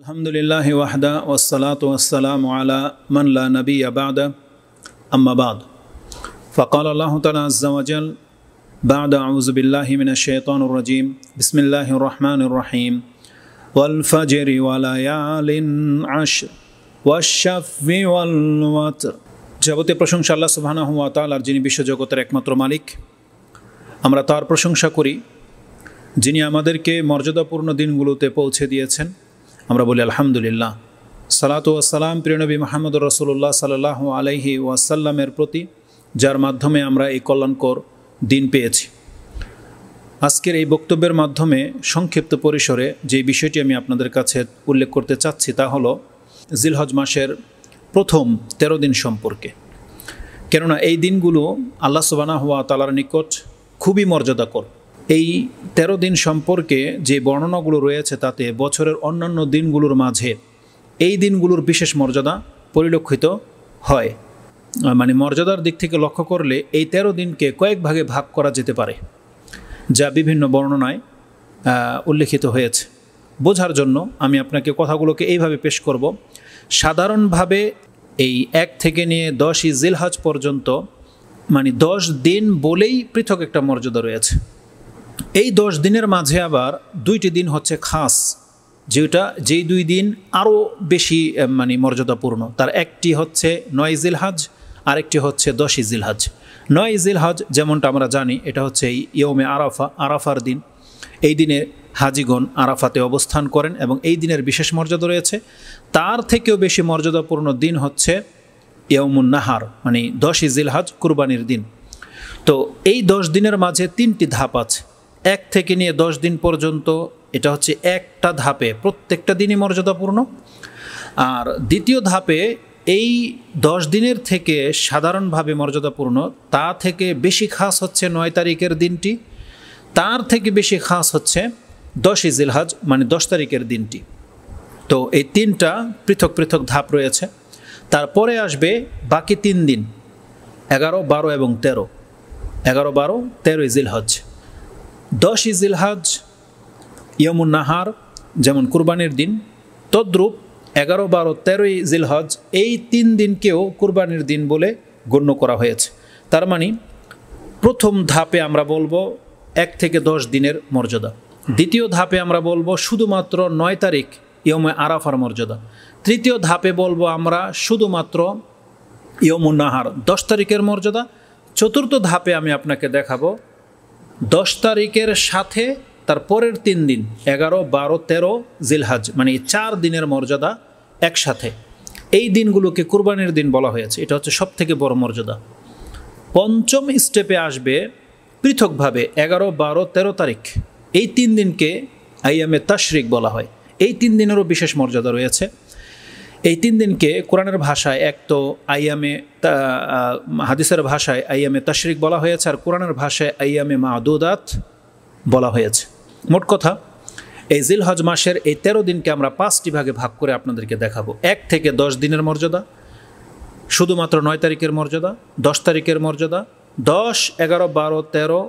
আলহামদুলিল্লাহ ওয়াহদা ওসালাত ওয়াসালাম আলা মানলা নবী আবাদ আম্মাবাদ ফকাল আল্লাহ তালা আজাল بعد أعوذ بالله من الشيطان الرجيم بسم الله والفجر وليال عشر والشف والوتر যাবতীয় প্রশংসা আল্লাহ সুবহানাহু ওয়া তাআলার যিনি বিশ্বজগতের একমাত্র মালিক আমরা তার প্রশংসা করি যিনি আমাদেরকে মর্যাদাপূর্ণ দিনগুলোতে পৌঁছে দিয়েছেন আমরা বলি আলহামদুলিল্লাহ সালাতু আসসালাম প্রিয়নবী মাহমুদ রসুল্লাহ সাল্লাহ আলহি ওয়াসাল্লামের প্রতি যার মাধ্যমে আমরা এই কল্যাণকর দিন পেয়েছি আজকের এই বক্তব্যের মাধ্যমে সংক্ষিপ্ত পরিসরে যে বিষয়টি আমি আপনাদের কাছে উল্লেখ করতে চাচ্ছি তা হলো জিলহজ মাসের প্রথম ১৩ দিন সম্পর্কে কেননা এই দিনগুলো আল্লাহ সুবানা হওয়া তালার নিকট খুবই মর্যাদাকর এই তেরো দিন সম্পর্কে যে বর্ণনাগুলো রয়েছে তাতে বছরের অন্যান্য দিনগুলোর মাঝে এই দিনগুলোর বিশেষ মর্যাদা পরিলক্ষিত হয় মানে মর্যাদার দিক থেকে লক্ষ্য করলে এই তেরো দিনকে কয়েক ভাগে ভাগ করা যেতে পারে যা বিভিন্ন বর্ণনায় উল্লেখিত হয়েছে বোঝার জন্য আমি আপনাকে কথাগুলোকে এইভাবে পেশ করব সাধারণভাবে এই এক থেকে নিয়ে দশই জিলহাজ পর্যন্ত মানে দশ দিন বলেই পৃথক একটা মর্যাদা রয়েছে এই দশ দিনের মাঝে আবার দুইটি দিন হচ্ছে খাস যেটা যেই দুই দিন আরও বেশি মানে মর্যাদাপূর্ণ তার একটি হচ্ছে নয় জিল হাজ আরেকটি হচ্ছে দশ ইজিল হাজ নয় জিল হাজ যেমনটা আমরা জানি এটা হচ্ছে এই ইয়মে আরাফা আরাফার দিন এই দিনে হাজিগণ আরাফাতে অবস্থান করেন এবং এই দিনের বিশেষ মর্যাদা রয়েছে তার থেকেও বেশি মর্যাদাপূর্ণ দিন হচ্ছে ইয়মুন নাহার মানে দশই জিলহাজ কুরবানির দিন তো এই দশ দিনের মাঝে তিনটি ধাপ আছে এক থেকে নিয়ে দশ দিন পর্যন্ত এটা হচ্ছে একটা ধাপে প্রত্যেকটা দিনই মর্যাদাপূর্ণ আর দ্বিতীয় ধাপে এই দশ দিনের থেকে সাধারণভাবে মর্যাদাপূর্ণ তা থেকে বেশি খাস হচ্ছে নয় তারিখের দিনটি তার থেকে বেশি খাস হচ্ছে ইজিল জিলহাজ মানে দশ তারিখের দিনটি তো এই তিনটা পৃথক পৃথক ধাপ রয়েছে তারপরে আসবে বাকি তিন দিন এগারো বারো এবং তেরো এগারো বারো তেরো ইজিল হচ্ছে দশই জিলহাজ ইয়মুন নাহার যেমন কুরবানির দিন তদ্রূপ এগারো বারো তেরোই জিলহজ এই তিন দিনকেও কুরবানির দিন বলে গণ্য করা হয়েছে তার মানে প্রথম ধাপে আমরা বলবো এক থেকে দশ দিনের মর্যাদা দ্বিতীয় ধাপে আমরা বলবো শুধুমাত্র নয় তারিখ ইয়মে আরাফার মর্যাদা তৃতীয় ধাপে বলবো আমরা শুধুমাত্র ইয়মুন্নাহার দশ তারিখের মর্যাদা চতুর্থ ধাপে আমি আপনাকে দেখাবো দশ তারিখের সাথে তার পরের তিন দিন এগারো বারো তেরো জিলহাজ মানে চার দিনের মর্যাদা একসাথে এই দিনগুলোকে কুরবানির দিন বলা হয়েছে এটা হচ্ছে সব থেকে বড় মর্যাদা পঞ্চম স্টেপে আসবে পৃথকভাবে এগারো বারো তেরো তারিখ এই তিন দিনকে আইয়ামে তাশরিক বলা হয় এই তিন দিনেরও বিশেষ মর্যাদা রয়েছে এই তিন দিনকে কোরআনের ভাষায় এক তো আইয়ামে হাদিসের ভাষায় আইয়ামে তাশরিক বলা হয়েছে আর কোরআনের ভাষায় আইয়ামে মাদুদাত বলা হয়েছে মোট কথা এই জিলহজ মাসের এই তেরো দিনকে আমরা পাঁচটি ভাগে ভাগ করে আপনাদেরকে দেখাবো এক থেকে দশ দিনের মর্যাদা শুধুমাত্র নয় তারিখের মর্যাদা দশ তারিখের মর্যাদা দশ এগারো বারো তেরো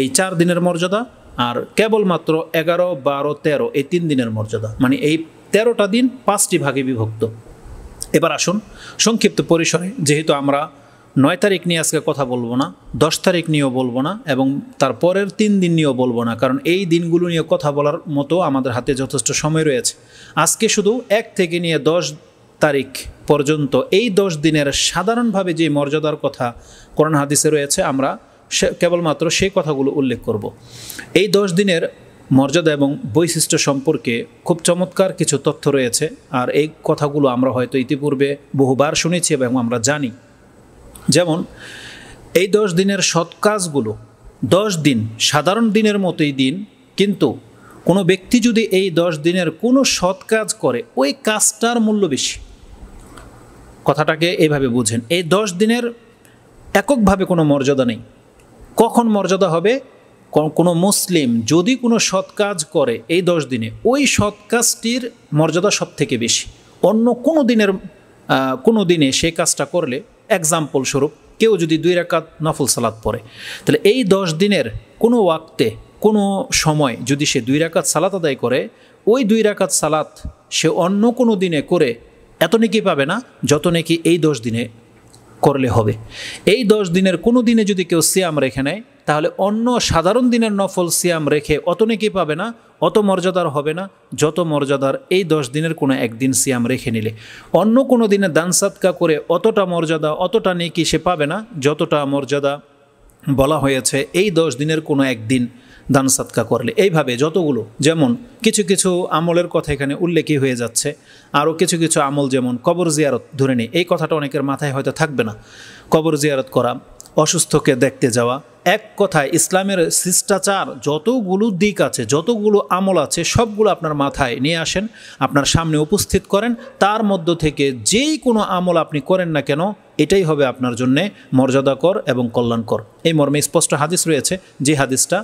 এই চার দিনের মর্যাদা আর কেবলমাত্র এগারো বারো তেরো এই তিন দিনের মর্যাদা মানে এই তেরোটা দিন পাঁচটি ভাগে বিভক্ত এবার আসুন সংক্ষিপ্ত পরিসরে যেহেতু আমরা নয় তারিখ নিয়ে আজকে কথা বলবো না দশ তারিখ নিয়েও বলবো না এবং তার পরের তিন দিন নিয়েও বলবো না কারণ এই দিনগুলো নিয়ে কথা বলার মতো আমাদের হাতে যথেষ্ট সময় রয়েছে আজকে শুধু এক থেকে নিয়ে দশ তারিখ পর্যন্ত এই দশ দিনের সাধারণভাবে যে মর্যাদার কথা কোরআন হাদিসে রয়েছে আমরা সে কেবলমাত্র সেই কথাগুলো উল্লেখ করব এই দশ দিনের মর্যাদা এবং বৈশিষ্ট্য সম্পর্কে খুব চমৎকার কিছু তথ্য রয়েছে আর এই কথাগুলো আমরা হয়তো ইতিপূর্বে বহুবার শুনেছি এবং আমরা জানি যেমন এই দশ দিনের সৎ কাজগুলো দশ দিন সাধারণ দিনের মতোই দিন কিন্তু কোনো ব্যক্তি যদি এই দশ দিনের কোনো সৎ কাজ করে ওই কাজটার মূল্য বেশি কথাটাকে এইভাবে বুঝেন এই দশ দিনের এককভাবে কোনো মর্যাদা নেই কখন মর্যাদা হবে কোনো মুসলিম যদি কোনো সৎ কাজ করে এই দশ দিনে ওই সৎ কাজটির মর্যাদা সব থেকে বেশি অন্য কোনো দিনের কোনো দিনে সেই কাজটা করলে এক্সাম্পল স্বরূপ কেউ যদি দুই রাকাত নফল সালাত পড়ে তাহলে এই দশ দিনের কোনো ওয়াক্তে কোনো সময় যদি সে দুই রাকাত সালাত আদায় করে ওই দুই রাকাত সালাত সে অন্য কোনো দিনে করে এত নাকি পাবে না যত নাকি এই দশ দিনে করলে হবে এই দশ দিনের কোনো দিনে যদি কেউ সিয়াম রেখে নেয় তাহলে অন্য সাধারণ দিনের নফল সিয়াম রেখে অত নাকি পাবে না অত মর্যাদার হবে না যত মর্যাদার এই দশ দিনের কোনো একদিন সিয়াম রেখে নিলে অন্য কোনো দিনে দান সাদকা করে অতটা মর্যাদা অতটা নেকি সে পাবে না যতটা মর্যাদা বলা হয়েছে এই দশ দিনের কোনো একদিন দান সাদকা করলে এইভাবে যতগুলো যেমন কিছু কিছু আমলের কথা এখানে উল্লেখই হয়ে যাচ্ছে আরও কিছু কিছু আমল যেমন কবর জিয়ারত ধরে নিই এই কথাটা অনেকের মাথায় হয়তো থাকবে না কবর জিয়ারত করা অসুস্থকে দেখতে যাওয়া এক কথায় ইসলামের শিষ্টাচার যতগুলো দিক আছে যতগুলো আমল আছে সবগুলো আপনার মাথায় নিয়ে আসেন আপনার সামনে উপস্থিত করেন তার মধ্য থেকে যেই কোনো আমল আপনি করেন না কেন এটাই হবে আপনার জন্যে মর্যাদাকর এবং কল্যাণকর এই মর্মে স্পষ্ট হাদিস রয়েছে যে হাদিসটা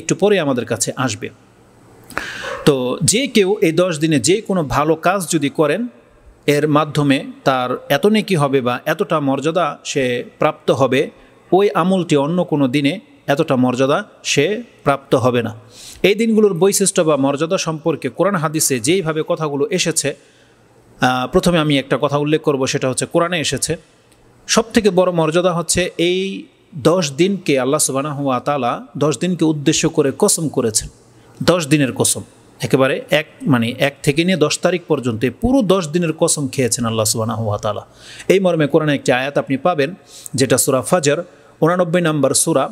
একটু পরে আমাদের কাছে আসবে তো যে কেউ এই দশ দিনে যে কোনো ভালো কাজ যদি করেন এর মাধ্যমে তার এত নেকি হবে বা এতটা মর্যাদা সে প্রাপ্ত হবে ওই আমলটি অন্য কোনো দিনে এতটা মর্যাদা সে প্রাপ্ত হবে না এই দিনগুলোর বৈশিষ্ট্য বা মর্যাদা সম্পর্কে কোরআন হাদিসে যেইভাবে কথাগুলো এসেছে প্রথমে আমি একটা কথা উল্লেখ করব সেটা হচ্ছে কোরআনে এসেছে সবথেকে বড় মর্যাদা হচ্ছে এই দশ দিনকে আল্লাহ সুবানাহ আতালা দশ দিনকে উদ্দেশ্য করে কসম করেছেন দশ দিনের কসম একেবারে এক মানে এক থেকে নিয়ে দশ তারিখ পর্যন্ত পুরো দশ দিনের কসম খেয়েছেন আল্লাহ সুবাহ তালা এই মর্মে কোরআনে একটি আয়াত আপনি পাবেন যেটা সুরা ফাজার উনানব্বই নম্বর সুরা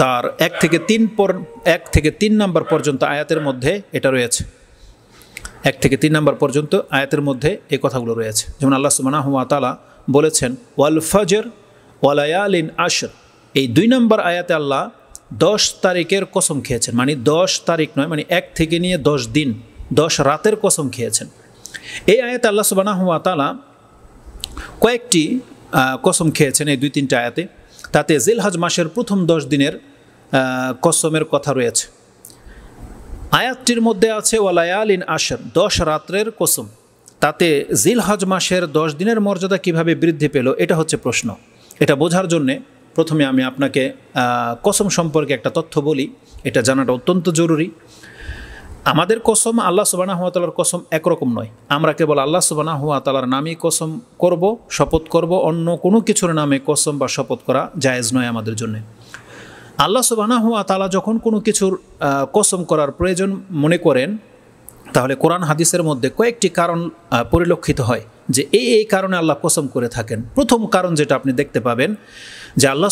তার এক থেকে তিন পর এক থেকে তিন নাম্বার পর্যন্ত আয়াতের মধ্যে এটা রয়েছে এক থেকে তিন নাম্বার পর্যন্ত আয়াতের মধ্যে এই কথাগুলো রয়েছে যেমন আল্লাহ সুবাহ তালা বলেছেন ওয়াল ফাজর ওয়ালায়ালিন আশর এই দুই নম্বর আয়াতে আল্লাহ দশ তারিখের কসম খেয়েছেন মানে দশ তারিখ নয় মানে এক থেকে নিয়ে দশ দিন দশ রাতের কসম খেয়েছেন এই আয়াতে আল্লাহ সুবাহ তালা কয়েকটি কসম খেয়েছেন এই দুই তিনটে আয়াতে তাতে জিলহাজ মাসের প্রথম দশ দিনের কসমের কথা রয়েছে আয়াতটির মধ্যে আছে ইন আশর দশ রাত্রের কসম তাতে জিলহজ মাসের দশ দিনের মর্যাদা কিভাবে বৃদ্ধি পেল এটা হচ্ছে প্রশ্ন এটা বোঝার জন্যে প্রথমে আমি আপনাকে কসম সম্পর্কে একটা তথ্য বলি এটা জানাটা অত্যন্ত জরুরি আমাদের কসম আল্লাহ তালার কসম একরকম নয় আমরা কেবল আল্লাহ তালার নামে কসম করব শপথ করব অন্য কোনো কিছুর নামে কসম বা শপথ করা জায়েজ নয় আমাদের জন্য আল্লাহ তালা যখন কোনো কিছুর কসম করার প্রয়োজন মনে করেন তাহলে কোরআন হাদিসের মধ্যে কয়েকটি কারণ পরিলক্ষিত হয় যে এই এই কারণে আল্লাহ কসম করে থাকেন প্রথম কারণ যেটা আপনি দেখতে পাবেন যে আল্লাহ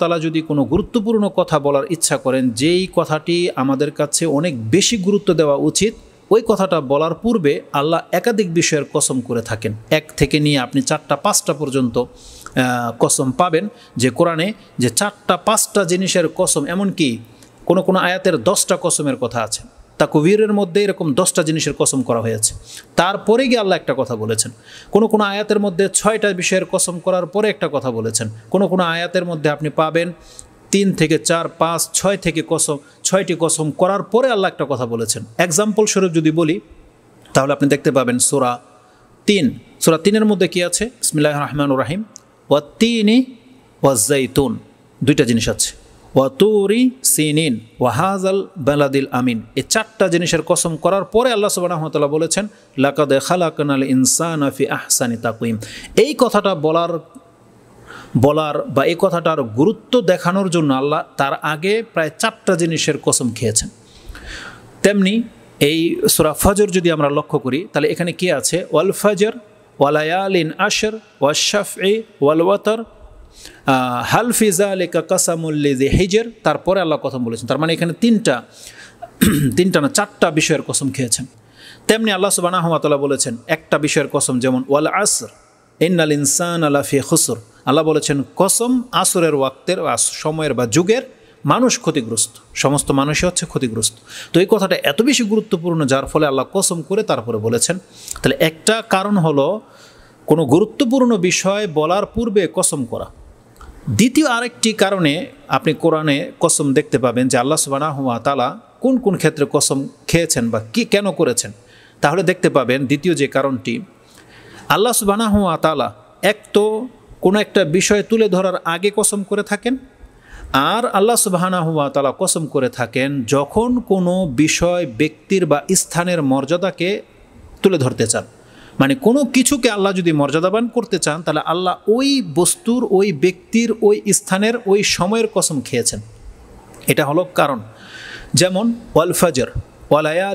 তালা যদি কোনো গুরুত্বপূর্ণ কথা বলার ইচ্ছা করেন যেই কথাটি আমাদের কাছে অনেক বেশি গুরুত্ব দেওয়া উচিত ওই কথাটা বলার পূর্বে আল্লাহ একাধিক বিষয়ের কসম করে থাকেন এক থেকে নিয়ে আপনি চারটা পাঁচটা পর্যন্ত কসম পাবেন যে কোরআনে যে চারটা পাঁচটা জিনিসের কসম এমনকি কোনো কোনো আয়াতের দশটা কসমের কথা আছে তাকবীরের মধ্যে এরকম দশটা জিনিসের কসম করা হয়েছে তারপরে গিয়ে আল্লাহ একটা কথা বলেছেন কোনো কোনো আয়াতের মধ্যে ছয়টা বিষয়ের কসম করার পরে একটা কথা বলেছেন কোনো কোনো আয়াতের মধ্যে আপনি পাবেন তিন থেকে চার পাঁচ ছয় থেকে কসম ছয়টি কসম করার পরে আল্লাহ একটা কথা বলেছেন এক্সাম্পল স্বরূপ যদি বলি তাহলে আপনি দেখতে পাবেন সোরা তিন সোরা তিনের মধ্যে কি আছে ইসমিল্লাহ রহমান রাহিম ওয়া তিনি ওয়াজ্জাইতুন দুইটা জিনিস আছে ওয়াতুরি সিনিন ওয়াহাজাল বেলাদিল আমিন এই চারটা জিনিসের কসম করার পরে আল্লাহ সুবাহতাল্লাহ বলেছেন লাকাদে খালাকানাল ইনসান আফি আহসানি তাকুইম এই কথাটা বলার বলার বা এই কথাটার গুরুত্ব দেখানোর জন্য আল্লাহ তার আগে প্রায় চারটা জিনিসের কসম খেয়েছেন তেমনি এই সুরা ফজর যদি আমরা লক্ষ্য করি তাহলে এখানে কি আছে ওয়াল ফজর ইন আশর ওয়াশাফ এ ওয়াল ওয়াতর হাল ফিজা লেখা তারপরে আল্লাহ কথম বলেছেন তার মানে এখানে তিনটা তিনটা না চারটা বিষয়ের কসম খেয়েছেন তেমনি আল্লাহ সুবানাহমাতাল্লাহ বলেছেন একটা বিষয়ের কসম যেমন ওয়াল আসর ইন্নাল ইনসান আলাফি হসর আল্লাহ বলেছেন কসম আসরের ওয়াক্তের সময়ের বা যুগের মানুষ ক্ষতিগ্রস্ত সমস্ত মানুষই হচ্ছে ক্ষতিগ্রস্ত তো এই কথাটা এত বেশি গুরুত্বপূর্ণ যার ফলে আল্লাহ কসম করে তারপরে বলেছেন তাহলে একটা কারণ হলো কোনো গুরুত্বপূর্ণ বিষয় বলার পূর্বে কসম করা দ্বিতীয় আরেকটি কারণে আপনি কোরআনে কসম দেখতে পাবেন যে আল্লাহ সুবানা হুয়া তালা কোন কোন ক্ষেত্রে কসম খেয়েছেন বা কি কেন করেছেন তাহলে দেখতে পাবেন দ্বিতীয় যে কারণটি আল্লাহ সুবানা হুয়া তালা এক তো কোনো একটা বিষয় তুলে ধরার আগে কসম করে থাকেন আর আল্লাহ সুবাহানা হুয়া তালা কসম করে থাকেন যখন কোনো বিষয় ব্যক্তির বা স্থানের মর্যাদাকে তুলে ধরতে চান মানে কোনো কিছুকে আল্লাহ যদি মর্যাদাবান করতে চান তাহলে আল্লাহ ওই বস্তুর ওই ব্যক্তির ওই স্থানের ওই সময়ের কসম খেয়েছেন এটা হলো কারণ যেমন ওয়াল ফজর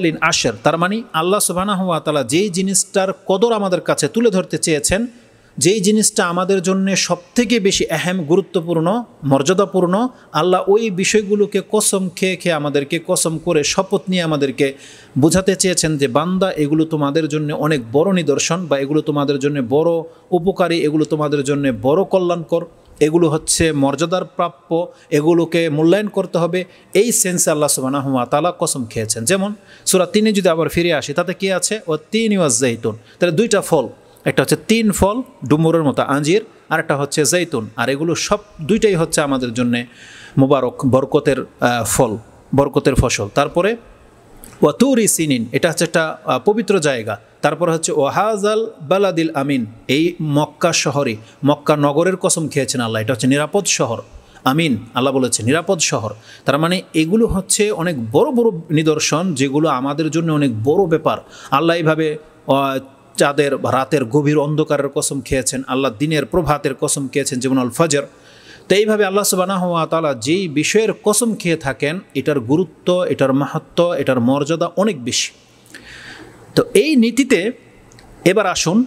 ইন আশের তার মানে আল্লাহ সুবাহ যেই জিনিসটার কদর আমাদের কাছে তুলে ধরতে চেয়েছেন যেই জিনিসটা আমাদের জন্যে সবথেকে বেশি এহেম গুরুত্বপূর্ণ মর্যাদাপূর্ণ আল্লাহ ওই বিষয়গুলোকে কসম খেয়ে খেয়ে আমাদেরকে কসম করে শপথ নিয়ে আমাদেরকে বোঝাতে চেয়েছেন যে বান্দা এগুলো তোমাদের জন্য অনেক বড় নিদর্শন বা এগুলো তোমাদের জন্য বড় উপকারী এগুলো তোমাদের জন্য বড় কল্যাণকর এগুলো হচ্ছে মর্যাদার প্রাপ্য এগুলোকে মূল্যায়ন করতে হবে এই সেন্সে আল্লাহ সুবানাহুয়া তালা কসম খেয়েছেন যেমন সুরা তিনি যদি আবার ফিরে আসি তাতে কি আছে ও তিন ওয়াজ জাহিতুন তাহলে দুইটা ফল একটা হচ্ছে তিন ফল ডুমুরের মতো আঞ্জির আর একটা হচ্ছে জৈতুন আর এগুলো সব দুইটাই হচ্ছে আমাদের জন্য মোবারক বরকতের ফল বরকতের ফসল তারপরে ওয়াতুরি সিনিন এটা হচ্ছে একটা পবিত্র জায়গা তারপর হচ্ছে ওয়াহাজাল বালাদিল আমিন এই মক্কা শহরে মক্কা নগরের কসম খেয়েছেন আল্লাহ এটা হচ্ছে নিরাপদ শহর আমিন আল্লাহ বলেছে নিরাপদ শহর তার মানে এগুলো হচ্ছে অনেক বড় বড় নিদর্শন যেগুলো আমাদের জন্য অনেক বড় ব্যাপার আল্লাহ এইভাবে চাঁদের রাতের গভীর অন্ধকারের কসম খেয়েছেন আল্লাহ দিনের প্রভাতের কসম খেয়েছেন যেমন আল ফজর তো এইভাবে আল্লাহ সুবাহ তালা যেই বিষয়ের কসম খেয়ে থাকেন এটার গুরুত্ব এটার মাহাত্ম এটার মর্যাদা অনেক বেশি তো এই নীতিতে এবার আসুন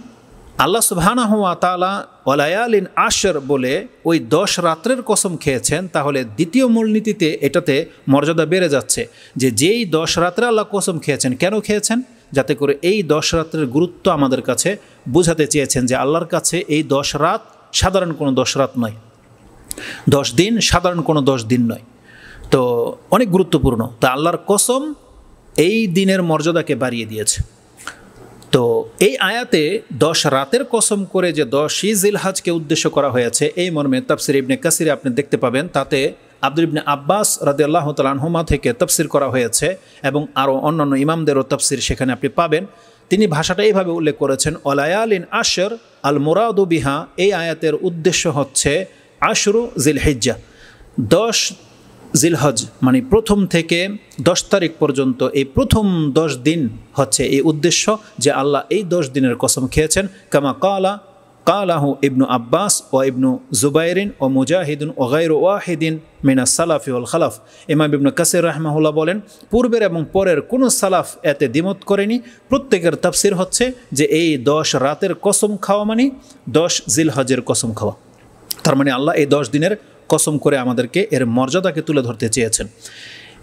আল্লাহ সুবাহানা হুয়া তালা ওলায়ালিন আশর বলে ওই দশ রাত্রের কসম খেয়েছেন তাহলে দ্বিতীয় মূলনীতিতে এটাতে মর্যাদা বেড়ে যাচ্ছে যে যেই দশ রাত্রে আল্লাহ কসম খেয়েছেন কেন খেয়েছেন যাতে করে এই দশ রাত্রের গুরুত্ব আমাদের কাছে বোঝাতে চেয়েছেন যে আল্লাহর কাছে এই দশ রাত সাধারণ কোনো দশ রাত নয় দশ দিন সাধারণ কোনো দশ দিন নয় তো অনেক গুরুত্বপূর্ণ তা আল্লাহর কসম এই দিনের মর্যাদাকে বাড়িয়ে দিয়েছে তো এই আয়াতে দশ রাতের কসম করে যে দশ ইজ ইলহাজকে উদ্দেশ্য করা হয়েছে এই মর্মে তাফসির ইবনে কাসিরে আপনি দেখতে পাবেন তাতে আব্দুল ইবনে আব্বাস রাদে আল্লাহ তালাহমা থেকে তফসির করা হয়েছে এবং আরও অন্যান্য ইমামদেরও তফসির সেখানে আপনি পাবেন তিনি ভাষাটা এইভাবে উল্লেখ করেছেন অলায়ালিন আশর আল মোরাদু বিহা এই আয়াতের উদ্দেশ্য হচ্ছে আশরু জিলহেজ্জা দশ জিলহজ মানে প্রথম থেকে দশ তারিখ পর্যন্ত এই প্রথম দশ দিন হচ্ছে এই উদ্দেশ্য যে আল্লাহ এই দশ দিনের কসম খেয়েছেন কামা কালা কালাহু ইবনু আব্বাস ও ইবনু জুবাইরিন ও মুজাহিদিন ও গাইর ওয়াহিদিন মিনা সালাফি উল খালাফ ইমাম ইবনু কাসির রহমাহুল্লাহ বলেন পূর্বের এবং পরের কোনো সালাফ এতে দ্বিমত করেনি প্রত্যেকের তাফসির হচ্ছে যে এই দশ রাতের কসম খাওয়া মানে দশ জিলহজের কসম খাওয়া তার মানে আল্লাহ এই দশ দিনের কসম করে আমাদেরকে এর মর্যাদাকে তুলে ধরতে চেয়েছেন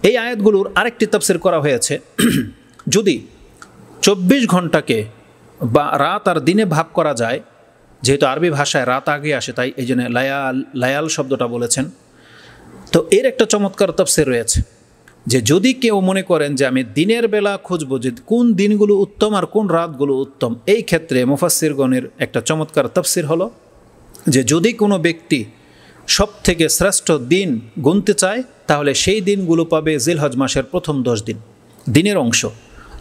এই আয়াতগুলোর আরেকটি তাফসির করা হয়েছে যদি চব্বিশ ঘন্টাকে বা রাত আর দিনে ভাগ করা যায় যেহেতু আরবি ভাষায় রাত আগে আসে তাই এই জন্য লায়াল লায়াল শব্দটা বলেছেন তো এর একটা চমৎকার তফসির রয়েছে যে যদি কেউ মনে করেন যে আমি দিনের বেলা খুঁজবো যে কোন দিনগুলো উত্তম আর কোন রাতগুলো উত্তম এই ক্ষেত্রে মুফাসিরগণের একটা চমৎকার তফসির হলো যে যদি কোনো ব্যক্তি সব থেকে শ্রেষ্ঠ দিন গুনতে চায় তাহলে সেই দিনগুলো পাবে জিলহজ মাসের প্রথম দশ দিন দিনের অংশ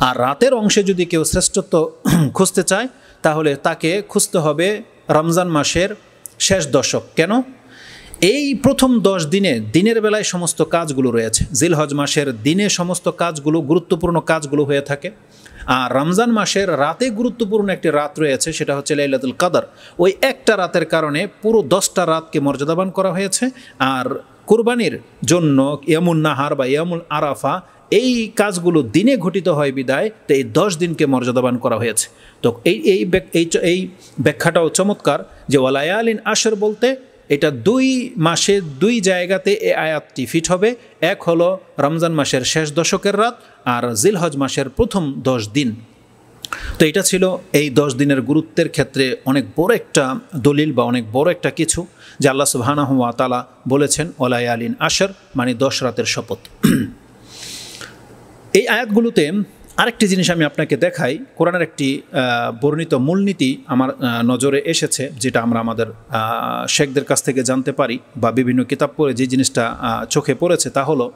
আর রাতের অংশে যদি কেউ শ্রেষ্ঠত্ব খুঁজতে চায় তাহলে তাকে খুঁজতে হবে রমজান মাসের শেষ দশক কেন এই প্রথম দশ দিনে দিনের বেলায় সমস্ত কাজগুলো রয়েছে জিলহজ মাসের দিনে সমস্ত কাজগুলো গুরুত্বপূর্ণ কাজগুলো হয়ে থাকে আর রমজান মাসের রাতে গুরুত্বপূর্ণ একটি রাত রয়েছে সেটা হচ্ছে লাইলাতুল কাদার ওই একটা রাতের কারণে পুরো দশটা রাতকে মর্যাদাবান করা হয়েছে আর কুরবানির জন্য ইয়ামুল নাহার বা ইয়ামুল আরাফা এই কাজগুলো দিনে ঘটিত হয় বিদায় তো এই দশ দিনকে মর্যাদাবান করা হয়েছে তো এই এই এই ব্যাখ্যাটাও চমৎকার যে ওয়ালায়ালিন আসর বলতে এটা দুই মাসে দুই জায়গাতে এ আয়াতটি ফিট হবে এক হলো রমজান মাসের শেষ দশকের রাত আর জিলহজ মাসের প্রথম দশ দিন তো এটা ছিল এই দশ দিনের গুরুত্বের ক্ষেত্রে অনেক বড় একটা দলিল বা অনেক বড় একটা কিছু যে আল্লাহ সুবাহানা হাতালা বলেছেন ওলায়ালিন আশর মানে দশ রাতের শপথ এই আয়াতগুলোতে আরেকটি জিনিস আমি আপনাকে দেখাই কোরআনের একটি বর্ণিত মূলনীতি আমার নজরে এসেছে যেটা আমরা আমাদের শেখদের কাছ থেকে জানতে পারি বা বিভিন্ন কিতাব পড়ে যে জিনিসটা চোখে পড়েছে তা হলো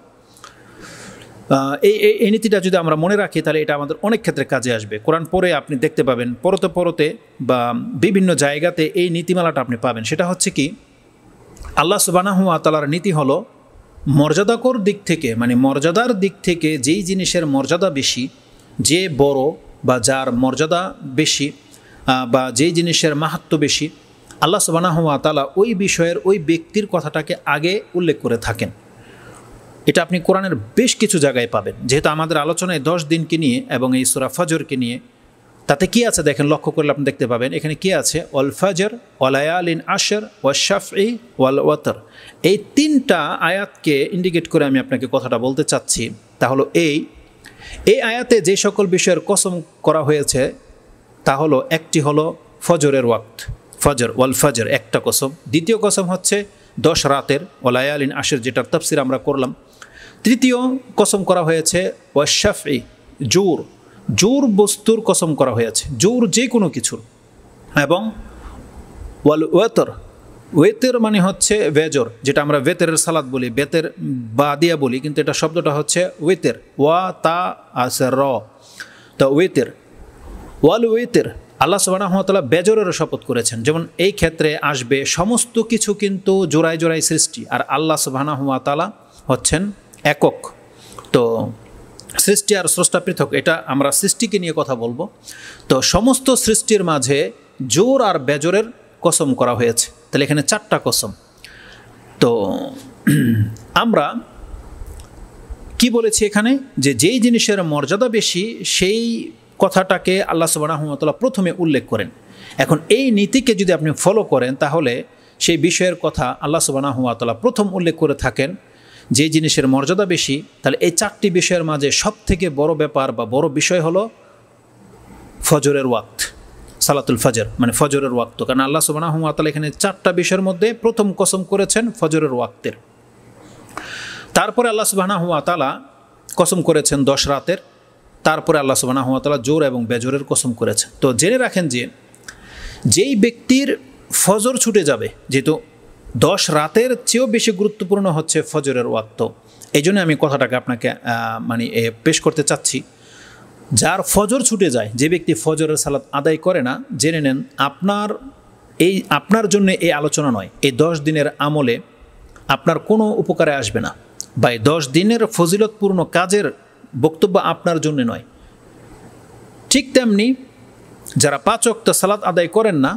এই এই নীতিটা যদি আমরা মনে রাখি তাহলে এটা আমাদের অনেক ক্ষেত্রে কাজে আসবে কোরআন পরে আপনি দেখতে পাবেন পরতে পরতে বা বিভিন্ন জায়গাতে এই নীতিমালাটা আপনি পাবেন সেটা হচ্ছে কি আল্লাহ সুবানাহুয়া তালার নীতি হলো মর্যাদাকর দিক থেকে মানে মর্যাদার দিক থেকে যেই জিনিসের মর্যাদা বেশি যে বড় বা যার মর্যাদা বেশি বা যেই জিনিসের মাহাত্ম বেশি আল্লাহ সুবানাহুয়া তালা ওই বিষয়ের ওই ব্যক্তির কথাটাকে আগে উল্লেখ করে থাকেন এটা আপনি কোরআনের বেশ কিছু জায়গায় পাবেন যেহেতু আমাদের আলোচনায় দশ দিনকে নিয়ে এবং এই সুরা ফজরকে নিয়ে তাতে কি আছে দেখেন লক্ষ্য করলে আপনি দেখতে পাবেন এখানে কি আছে অল ফাজর অলায়াল ইন আশর ওয়াশাফ ই ওয়াল ওয়াতর এই তিনটা আয়াতকে ইন্ডিকেট করে আমি আপনাকে কথাটা বলতে চাচ্ছি তা হলো এই এই আয়াতে যে সকল বিষয়ের কসম করা হয়েছে তা হলো একটি হলো ফজরের ওয়াক্ত ফজর ওয়াল ফজর একটা কসম দ্বিতীয় কসম হচ্ছে দশ রাতের ওলায়াল ইন আশের যেটার তফসির আমরা করলাম তৃতীয় কসম করা হয়েছে ওয়াশাফ ই জোর জোর বস্তুর কসম করা হয়েছে জোর যে কোনো কিছুর এবং ওয়াল ওয়েতর ওয়েতের মানে হচ্ছে ভেজর যেটা আমরা ভেতেরের সালাদ বলি বেতের বা দিয়া বলি কিন্তু এটা শব্দটা হচ্ছে ওয়েতের ওয়া তা আছে র তো ওয়েতের ওয়াল ওয়েতের আল্লাহ সুবাহতাল্লাহ বেজরেরও শপথ করেছেন যেমন এই ক্ষেত্রে আসবে সমস্ত কিছু কিন্তু জোড়ায় জোড়ায় সৃষ্টি আর আল্লাহ সুবাহ হচ্ছেন একক তো সৃষ্টি আর স্রষ্টা পৃথক এটা আমরা সৃষ্টিকে নিয়ে কথা বলবো তো সমস্ত সৃষ্টির মাঝে জোর আর বেজোরের কসম করা হয়েছে তাহলে এখানে চারটা কসম তো আমরা কি বলেছি এখানে যে যেই জিনিসের মর্যাদা বেশি সেই কথাটাকে আল্লাহ সুবাহতাল্লাহ প্রথমে উল্লেখ করেন এখন এই নীতিকে যদি আপনি ফলো করেন তাহলে সেই বিষয়ের কথা আল্লাহ সুবাহ প্রথম উল্লেখ করে থাকেন যে জিনিসের মর্যাদা বেশি তাহলে এই চারটি বিষয়ের মাঝে সব থেকে বড় ব্যাপার বা বড় বিষয় হলো ফজরের ওয়াক্ত সালাতুল ফজর মানে ফজরের ওয়াক্ত কারণ আল্লাহ সুবাহ তালা এখানে চারটা বিষয়ের মধ্যে প্রথম কসম করেছেন ফজরের ওয়াক্তের তারপরে আল্লাহ সুবাহানা হুয়া তালা কসম করেছেন দশ রাতের তারপরে আল্লাহ সুবাহানা হুয়া তালা জোর এবং বেজোরের কসম করেছেন তো জেনে রাখেন যে যেই ব্যক্তির ফজর ছুটে যাবে যেহেতু দশ রাতের চেয়েও বেশি গুরুত্বপূর্ণ হচ্ছে ফজরের ওয়াক্ত এই জন্য আমি কথাটাকে আপনাকে মানে পেশ করতে চাচ্ছি যার ফজর ছুটে যায় যে ব্যক্তি ফজরের সালাত আদায় করে না জেনে নেন আপনার এই আপনার জন্য এই আলোচনা নয় এই দশ দিনের আমলে আপনার কোনো উপকারে আসবে না বা এই দশ দিনের ফজিলতপূর্ণ কাজের বক্তব্য আপনার জন্য নয় ঠিক তেমনি যারা পাঁচ অক্ত সালাত আদায় করেন না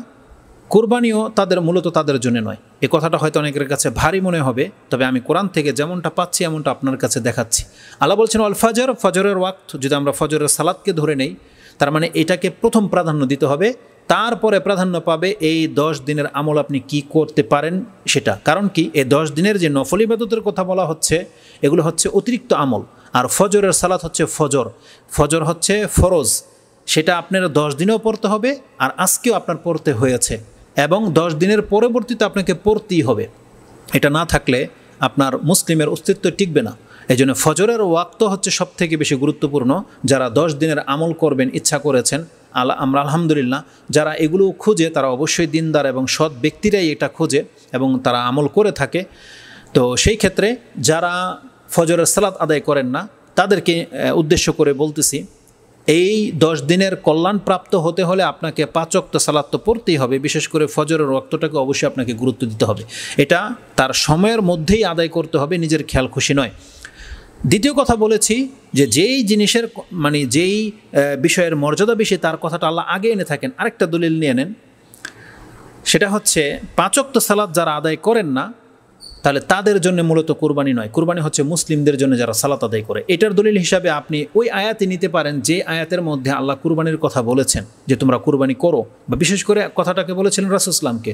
কোরবানিও তাদের মূলত তাদের জন্য নয় এ কথাটা হয়তো অনেকের কাছে ভারী মনে হবে তবে আমি কোরআন থেকে যেমনটা পাচ্ছি এমনটা আপনার কাছে দেখাচ্ছি আল্লাহ বলছেন অল ফজর ফজরের ওয়াক্ত যদি আমরা ফজরের সালাদকে ধরে নেই তার মানে এটাকে প্রথম প্রাধান্য দিতে হবে তারপরে প্রাধান্য পাবে এই দশ দিনের আমল আপনি কি করতে পারেন সেটা কারণ কি এই দশ দিনের যে নফল ইবাদতের কথা বলা হচ্ছে এগুলো হচ্ছে অতিরিক্ত আমল আর ফজরের সালাত হচ্ছে ফজর ফজর হচ্ছে ফরজ সেটা আপনার দশ দিনেও পড়তে হবে আর আজকেও আপনার পড়তে হয়েছে এবং দশ দিনের পরবর্তীতে আপনাকে পড়তেই হবে এটা না থাকলে আপনার মুসলিমের অস্তিত্ব টিকবে না এই জন্য ফজরের ওয়াক্ত হচ্ছে সবথেকে বেশি গুরুত্বপূর্ণ যারা দশ দিনের আমল করবেন ইচ্ছা করেছেন আল্লাহ আমরা আলহামদুলিল্লাহ যারা এগুলো খুঁজে তারা অবশ্যই দিনদার এবং সৎ ব্যক্তিরাই এটা খোঁজে এবং তারা আমল করে থাকে তো সেই ক্ষেত্রে যারা ফজরের সালাত আদায় করেন না তাদেরকে উদ্দেশ্য করে বলতেছি এই দশ দিনের কল্যাণপ্রাপ্ত হতে হলে আপনাকে পাচক তো সালাদ তো পড়তেই হবে বিশেষ করে ফজরের রক্তটাকে অবশ্যই আপনাকে গুরুত্ব দিতে হবে এটা তার সময়ের মধ্যেই আদায় করতে হবে নিজের খেয়াল খুশি নয় দ্বিতীয় কথা বলেছি যে যেই জিনিসের মানে যেই বিষয়ের মর্যাদা বেশি তার কথাটা আল্লাহ আগে এনে থাকেন আরেকটা দলিল নিয়ে নেন সেটা হচ্ছে পাচক সালাদ যারা আদায় করেন না তাহলে তাদের জন্য মূলত কুরবানি নয় কুরবানি হচ্ছে মুসলিমদের জন্য যারা সালাত আদায় করে এটার দলিল হিসাবে আপনি ওই আয়াতে নিতে পারেন যে আয়াতের মধ্যে আল্লাহ কুরবানির কথা বলেছেন যে তোমরা কুরবানি করো বা বিশেষ করে কথাটাকে বলেছিলেন রাসুসলামকে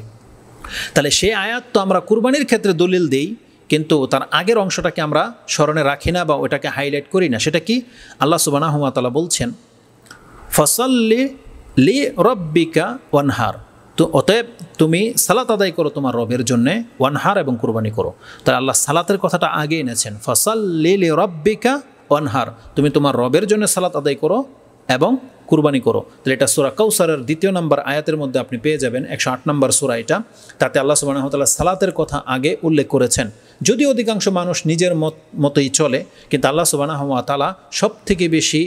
তাহলে সে আয়াত তো আমরা কুরবানির ক্ষেত্রে দলিল দেই কিন্তু তার আগের অংশটাকে আমরা স্মরণে রাখি না বা ওটাকে হাইলাইট করি না সেটা কি আল্লাহ হুমাতালা বলছেন ফসল্লি লি রব্বিকা ওয়ানহার তো অতএব তুমি সালাত আদায় করো তোমার রবের জন্যে ওয়ানহার এবং কুরবানি করো তাহলে আল্লাহ সালাতের কথাটা আগে এনেছেন ফসাল্লিল রব্বিকা ওয়ানহার তুমি তোমার রবের জন্য সালাত আদায় করো এবং কুরবানি করো তাহলে এটা সুরা কৌসারের দ্বিতীয় নম্বর আয়াতের মধ্যে আপনি পেয়ে যাবেন একশো আট নম্বর সুরা এটা তাতে আল্লাহ সুবাহতাল্লাহ সালাতের কথা আগে উল্লেখ করেছেন যদিও অধিকাংশ মানুষ নিজের মত মতোই চলে কিন্তু আল্লাহ সুবাহ তালা সব থেকে বেশি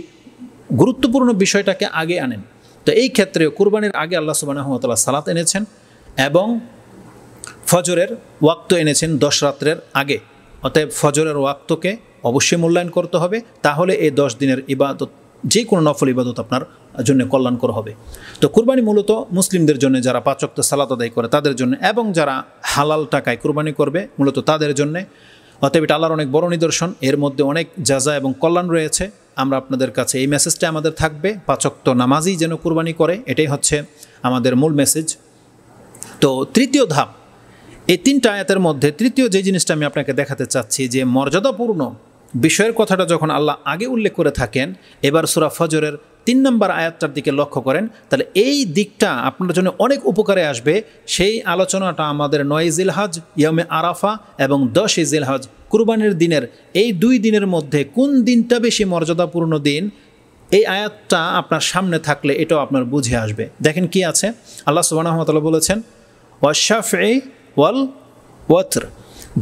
গুরুত্বপূর্ণ বিষয়টাকে আগে আনেন তো এই ক্ষেত্রেও কুরবানির আগে আল্লাহ সুবাহতাল্লাহ সালাত এনেছেন এবং ফজরের ওয়াক্ত এনেছেন দশ রাত্রের আগে অতএব ফজরের ওয়াক্তকে অবশ্যই মূল্যায়ন করতে হবে তাহলে এই দশ দিনের ইবাদত যে কোনো নফল ইবাদত আপনার জন্য কল্যাণকর হবে তো কুরবানি মূলত মুসলিমদের জন্য যারা পাচক্ত সালাত আদায় করে তাদের জন্য এবং যারা হালাল টাকায় কুরবানি করবে মূলত তাদের জন্যে অতএব এটা আল্লাহর অনেক বড় নিদর্শন এর মধ্যে অনেক যাজা এবং কল্যাণ রয়েছে আমরা আপনাদের কাছে এই মেসেজটা আমাদের থাকবে পাচক্ত নামাজই যেন কুরবানি করে এটাই হচ্ছে আমাদের মূল মেসেজ তো তৃতীয় ধাপ এই তিনটা আয়াতের মধ্যে তৃতীয় যে জিনিসটা আমি আপনাকে দেখাতে চাচ্ছি যে মর্যাদাপূর্ণ বিষয়ের কথাটা যখন আল্লাহ আগে উল্লেখ করে থাকেন এবার সুরা ফজরের তিন নম্বর আয়াতটার দিকে লক্ষ্য করেন তাহলে এই দিকটা আপনার জন্য অনেক উপকারে আসবে সেই আলোচনাটা আমাদের নয় জিলহাজ ইয়মে আরাফা এবং দশ জিলহাজ কুরবানের দিনের এই দুই দিনের মধ্যে কোন দিনটা বেশি মর্যাদাপূর্ণ দিন এই আয়াতটা আপনার সামনে থাকলে এটাও আপনার বুঝে আসবে দেখেন কি আছে আল্লাহ সুবাহতাল বলেছেন ওয়াশাফ এ ওয়াল ওয়াথর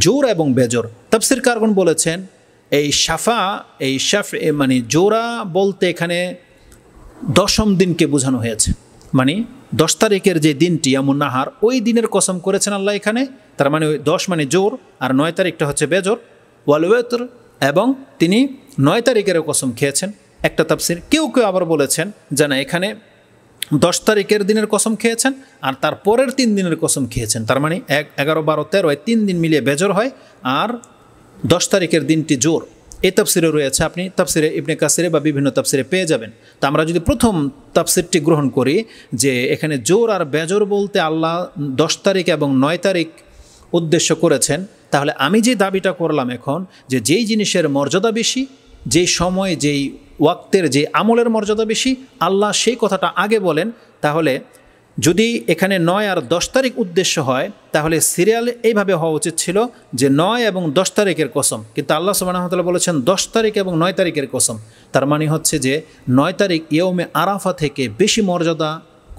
জোর এবং বেজোর তফসির কারগন বলেছেন এই সাফা এই শাফ মানে জোরা বলতে এখানে দশম দিনকে বোঝানো হয়েছে মানে দশ তারিখের যে দিনটি এমন নাহার ওই দিনের কসম করেছেন আল্লাহ এখানে তার মানে ওই দশ মানে জোর আর নয় তারিখটা হচ্ছে বেজোর ওয়ালওয়েতর এবং তিনি নয় তারিখেরও কসম খেয়েছেন একটা তাপসির কেউ কেউ আবার বলেছেন যে না এখানে দশ তারিখের দিনের কসম খেয়েছেন আর তার পরের তিন দিনের কসম খেয়েছেন তার মানে এক এগারো বারো তেরো তিন দিন মিলিয়ে বেজর হয় আর দশ তারিখের দিনটি জোর এ তাফসিরে রয়েছে আপনি তাফসিরে ইবনে কাসিরে বা বিভিন্ন তাফসিরে পেয়ে যাবেন তা আমরা যদি প্রথম তাফসিরটি গ্রহণ করি যে এখানে জোর আর বেজোর বলতে আল্লাহ দশ তারিখ এবং নয় তারিখ উদ্দেশ্য করেছেন তাহলে আমি যে দাবিটা করলাম এখন যে যেই জিনিসের মর্যাদা বেশি যেই সময় যেই ওয়াক্তের যে আমলের মর্যাদা বেশি আল্লাহ সেই কথাটা আগে বলেন তাহলে যদি এখানে নয় আর দশ তারিখ উদ্দেশ্য হয় তাহলে সিরিয়াল এইভাবে হওয়া উচিত ছিল যে নয় এবং দশ তারিখের কসম কিন্তু আল্লাহ সুবাহতাল্লাহ বলেছেন দশ তারিখ এবং নয় তারিখের কসম তার মানে হচ্ছে যে নয় তারিখ ইয়মে আরাফা থেকে বেশি মর্যাদা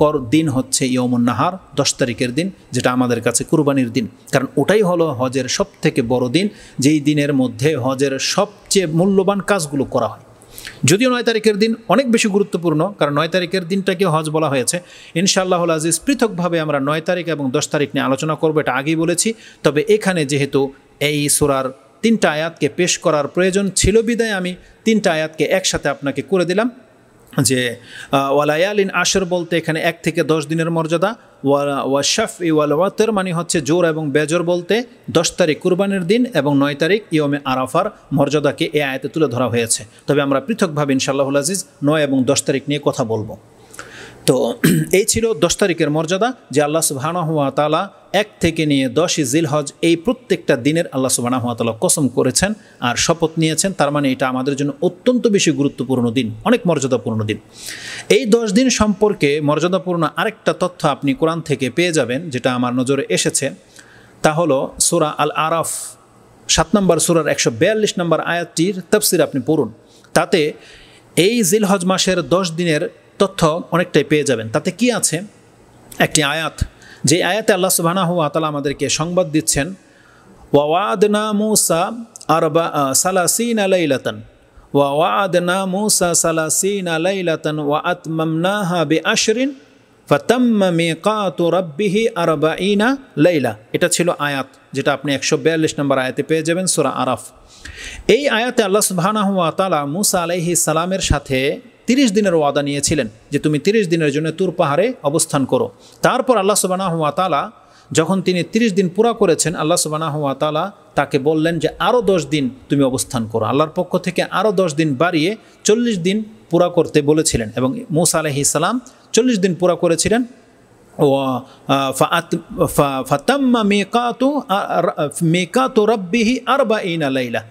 কর দিন হচ্ছে ইয়মুন নাহার দশ তারিখের দিন যেটা আমাদের কাছে কুরবানির দিন কারণ ওটাই হলো হজের সব থেকে বড় দিন যেই দিনের মধ্যে হজের সবচেয়ে মূল্যবান কাজগুলো করা হয় যদিও নয় তারিখের দিন অনেক বেশি গুরুত্বপূর্ণ কারণ নয় তারিখের দিনটাকে হজ বলা হয়েছে ইনশাআল্লাহ আজিজ পৃথকভাবে আমরা নয় তারিখ এবং দশ তারিখ নিয়ে আলোচনা করবো এটা আগেই বলেছি তবে এখানে যেহেতু এই সোরার তিনটা আয়াতকে পেশ করার প্রয়োজন ছিল বিদায় আমি তিনটা আয়াতকে একসাথে আপনাকে করে দিলাম যে ওয়ালায়ালিন আসর বলতে এখানে এক থেকে দশ দিনের মর্যাদা ওয়া ওয়াশাফ ই ওয়াল ওয়াতের মানে হচ্ছে জোর এবং বেজর বলতে দশ তারিখ কুরবানির দিন এবং নয় তারিখ ইয়মে আরাফার মর্যাদাকে এ আয়তে তুলে ধরা হয়েছে তবে আমরা পৃথকভাবে ইনশাল্লাহুল আজিজ নয় এবং দশ তারিখ নিয়ে কথা বলবো তো এই ছিল দশ তারিখের মর্যাদা যে আল্লাহ সুবাহানহুয়া তালা এক থেকে নিয়ে দশই জিলহজ এই প্রত্যেকটা দিনের আল্লাহ সুবাহানহুয়া তালা কসম করেছেন আর শপথ নিয়েছেন তার মানে এটা আমাদের জন্য অত্যন্ত বেশি গুরুত্বপূর্ণ দিন অনেক মর্যাদাপূর্ণ দিন এই দশ দিন সম্পর্কে মর্যাদাপূর্ণ আরেকটা তথ্য আপনি কোরআন থেকে পেয়ে যাবেন যেটা আমার নজরে এসেছে তা হলো সুরা আল আরফ সাত নম্বর সুরার একশো বিয়াল্লিশ নম্বর আয়াতটির তফসির আপনি পড়ুন তাতে এই জিলহজ মাসের দশ দিনের তথ্য অনেকটাই পেয়ে যাবেন তাতে কি আছে একটি আয়াত যে আয়াতে আল্লাহ সুবাহ আতালা আমাদেরকে সংবাদ দিচ্ছেন ওয়াওয়াদনা মুসা আরবা সালাসিন আলাইলাতান ওয়াদনা মুসা সালাসিন আলাইলাতান ওয়া আতমামনাহা বি আশরিন ফাতাম্মা মিকাতু রাব্বিহি আরবাইনা লাইলা এটা ছিল আয়াত যেটা আপনি একশো বিয়াল্লিশ নম্বর আয়াতে পেয়ে যাবেন সুরা আরাফ এই আয়াতে আল্লাহ সুবাহ আতালা মুসা আলাইহি সালামের সাথে তিরিশ দিনের ওয়াদা নিয়েছিলেন যে তুমি তিরিশ দিনের জন্য তুর পাহাড়ে অবস্থান করো তারপর আল্লাহ সুবাহ তালা যখন তিনি তিরিশ দিন পুরা করেছেন আল্লাহ তালা তাকে বললেন যে আরও দশ দিন তুমি অবস্থান করো আল্লাহর পক্ষ থেকে আরও দশ দিন বাড়িয়ে চল্লিশ দিন পুরা করতে বলেছিলেন এবং মুসা আলহি ইসালাম চল্লিশ দিন পুরা করেছিলেন Uh,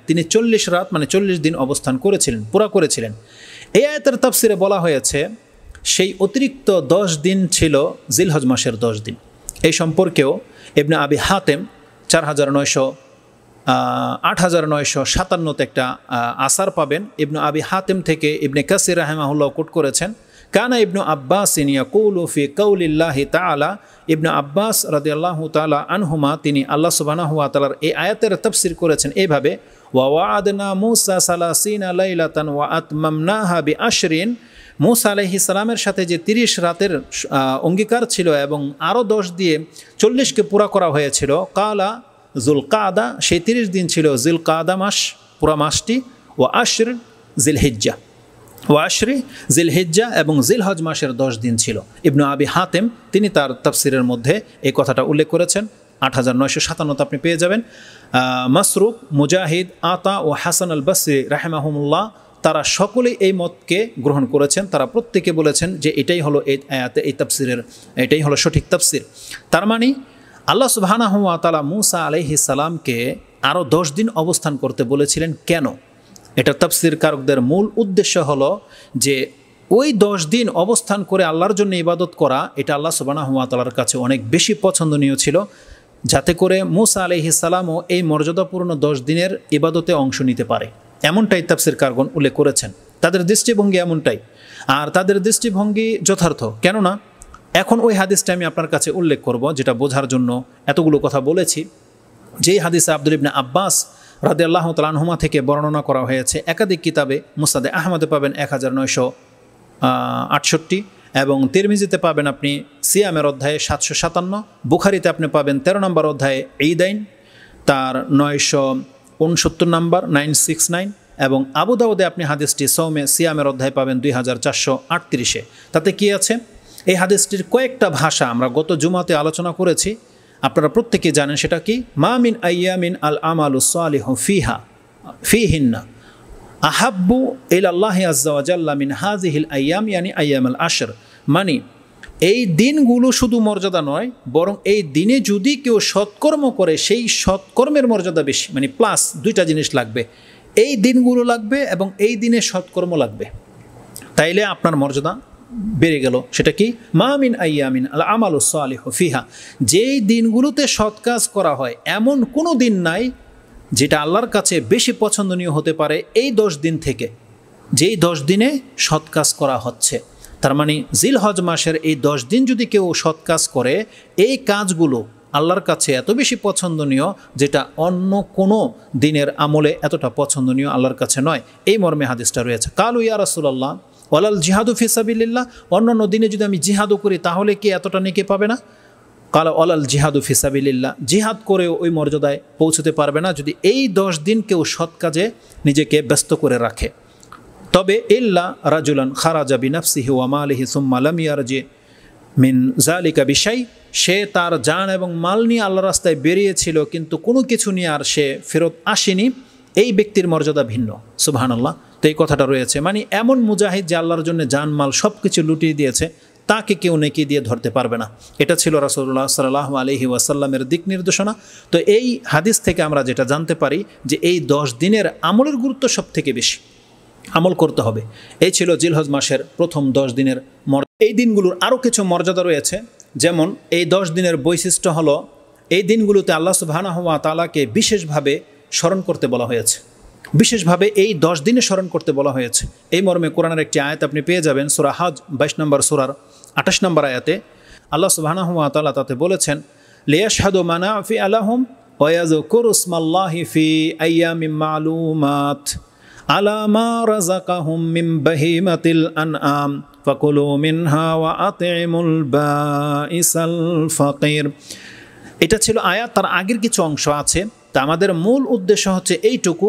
তিনি চল্লিশ রাত মানে চল্লিশ দিন অবস্থান করেছিলেন পুরা করেছিলেন এই আয়তের তাফসিরে বলা হয়েছে সেই অতিরিক্ত দশ দিন ছিল জিলহজ মাসের দশ দিন এই সম্পর্কেও এবনে আবি হাতেম চার হাজার নয়শো আট হাজার নয়শো সাতান্নতে একটা আসার পাবেন ইবনে আবি হাতেম থেকে ইবনে কাসির রাহেমাহুল্লাহ কোট করেছেন কানা ইবনু আব্বাস ইয়াকুল ফি কৌলিল্লাহ তালা ইবনু আব্বাস আল্লাহ তালা আনহুমা তিনি আল্লাহ সুবাহ তালার এই আয়াতের তফসির করেছেন এভাবে ওয়াদনা মুসা সালাসিন আলাইলাতান ওয়া আতমামনাহা হাবি আশরিন মুসা আলহি ইসলামের সাথে যে তিরিশ রাতের অঙ্গীকার ছিল এবং আরও দশ দিয়ে চল্লিশকে পুরা করা হয়েছিল কালা জুল কাদা সেই তিরিশ দিন ছিল জিল কাদা মাস পুরা মাসটি ও জিল জিলহিজ্জা ওয়াশরি হিজ্জা এবং হজ মাসের দশ দিন ছিল ইবনু আবি হাতেম তিনি তার তাফসিরের মধ্যে এই কথাটা উল্লেখ করেছেন আট হাজার নয়শো সাতান্নতে আপনি পেয়ে যাবেন মাসরুক মুজাহিদ আতা ও হাসান আল বাসি রাহেমাহমুল্লাহ তারা সকলেই এই মতকে গ্রহণ করেছেন তারা প্রত্যেকে বলেছেন যে এটাই হলো এই আয়াতে এই তাফসিরের এটাই হলো সঠিক তাফসির তার মানে আল্লাহ সুবাহানা হুয়া তালা মুসা আলহি সালামকে আরও দশ দিন অবস্থান করতে বলেছিলেন কেন এটা তাফসির কারকদের মূল উদ্দেশ্য হলো যে ওই দশ দিন অবস্থান করে আল্লাহর জন্য ইবাদত করা এটা আল্লাহ সুবানা হুমাতালার কাছে অনেক বেশি পছন্দনীয় ছিল যাতে করে মুসা আলহি সালামও এই মর্যাদাপূর্ণ দশ দিনের ইবাদতে অংশ নিতে পারে এমনটাই তাফসির কারগণ উল্লেখ করেছেন তাদের দৃষ্টিভঙ্গি এমনটাই আর তাদের দৃষ্টিভঙ্গি যথার্থ কেননা এখন ওই হাদিসটা আমি আপনার কাছে উল্লেখ করব যেটা বোঝার জন্য এতগুলো কথা বলেছি যেই হাদিসে আব্দুল ইবনে আব্বাস রাদে আল্লাহ তালানহুমা থেকে বর্ণনা করা হয়েছে একাধিক কিতাবে মুস্তাদে আহমদে পাবেন এক হাজার নয়শো আটষট্টি এবং তিরমিজিতে পাবেন আপনি সিয়ামের অধ্যায়ে সাতশো সাতান্ন বুখারিতে আপনি পাবেন তেরো নম্বর অধ্যায়ে এইদাইন তার নয়শো উনসত্তর নম্বর নাইন সিক্স নাইন এবং আবুদাউদে আপনি হাদিসটি সৌমে সিয়ামের অধ্যায় পাবেন দুই হাজার চারশো আটত্রিশে তাতে কী আছে এই হাদিসটির কয়েকটা ভাষা আমরা গত জুমাতে আলোচনা করেছি আপনারা প্রত্যেকে জানেন সেটা কি মা মিন আয়ামিন আল আমাল সালিহ ফিহা ফিহিন্না আহাব্বু ইল আল্লাহ আজ্জাওয়াজাল্লা মিন হাজিহিল আয়াম ইয়ানি আয়াম আল আশর মানে এই দিনগুলো শুধু মর্যাদা নয় বরং এই দিনে যদি কেউ সৎকর্ম করে সেই সৎকর্মের মর্যাদা বেশি মানে প্লাস দুইটা জিনিস লাগবে এই দিনগুলো লাগবে এবং এই দিনে সৎকর্ম লাগবে তাইলে আপনার মর্যাদা বেড়ে গেল সেটা কি মামিন আইয়ামিন আল আমাল সালিহ হফিহা যেই দিনগুলোতে সৎ কাজ করা হয় এমন কোনো দিন নাই যেটা আল্লাহর কাছে বেশি পছন্দনীয় হতে পারে এই দশ দিন থেকে যেই দশ দিনে সৎ কাজ করা হচ্ছে তার মানে জিল হজ মাসের এই দশ দিন যদি কেউ সৎ কাজ করে এই কাজগুলো আল্লাহর কাছে এত বেশি পছন্দনীয় যেটা অন্য কোনো দিনের আমলে এতটা পছন্দনীয় আল্লাহর কাছে নয় এই মর্মে হাদিসটা রয়েছে কালু ইয়া রাসুলাল্লাহ অলাল জিহাদু ফিসাবিল্লা অন্য অন্য দিনে যদি আমি জিহাদও করি তাহলে কে এতটা নেকে পাবে না কাল অলাল জিহাদু ফিসাবিল্লা জিহাদ করেও ওই মর্যাদায় পৌঁছতে পারবে না যদি এই দশ দিন কেউ সৎ কাজে নিজেকে ব্যস্ত করে রাখে তবে ইল্লা রাজুলান খারাজা বিনাফসিহি ওয়ামা আলিহি সুম্মালাম যে মিন জালিকা বিষাই সে তার জান এবং মাল নিয়ে আল্লাহ রাস্তায় বেরিয়েছিল কিন্তু কোনো কিছু নিয়ে আর সে ফেরত আসেনি এই ব্যক্তির মর্যাদা ভিন্ন সুবাহান আল্লাহ তো এই কথাটা রয়েছে মানে এমন মুজাহিদ যে আল্লাহর জন্য জানমাল সব কিছু লুটিয়ে দিয়েছে তাকে কেউ নেকি দিয়ে ধরতে পারবে না এটা ছিল রাসুল্লাহ সাল্লাহ আলহি ওয়াসাল্লামের দিক নির্দেশনা তো এই হাদিস থেকে আমরা যেটা জানতে পারি যে এই দশ দিনের আমলের গুরুত্ব সব থেকে বেশি আমল করতে হবে এই ছিল জিলহজ মাসের প্রথম দশ দিনের এই দিনগুলোর আরও কিছু মর্যাদা রয়েছে যেমন এই দশ দিনের বৈশিষ্ট্য হলো এই দিনগুলোতে আল্লাহ সুবাহানা হওয়া তালাকে বিশেষভাবে স্মরণ করতে বলা হয়েছে বিশেষভাবে এই দশ দিনে স্মরণ করতে বলা হয়েছে এই মর্মে কোরআনের একটি আয়াত আপনি পেয়ে যাবেন সুরা হাজ বাইশ নম্বর সুরার আঠাশ নম্বর আয়াতে আল্লাহ সুবাহানহুয়া তালা তাতে বলেছেন লিয়াশাদু মানা ফি আলাহম এটা ছিল আয়াত তার আগের কিছু অংশ আছে তা আমাদের মূল উদ্দেশ্য হচ্ছে এইটুকু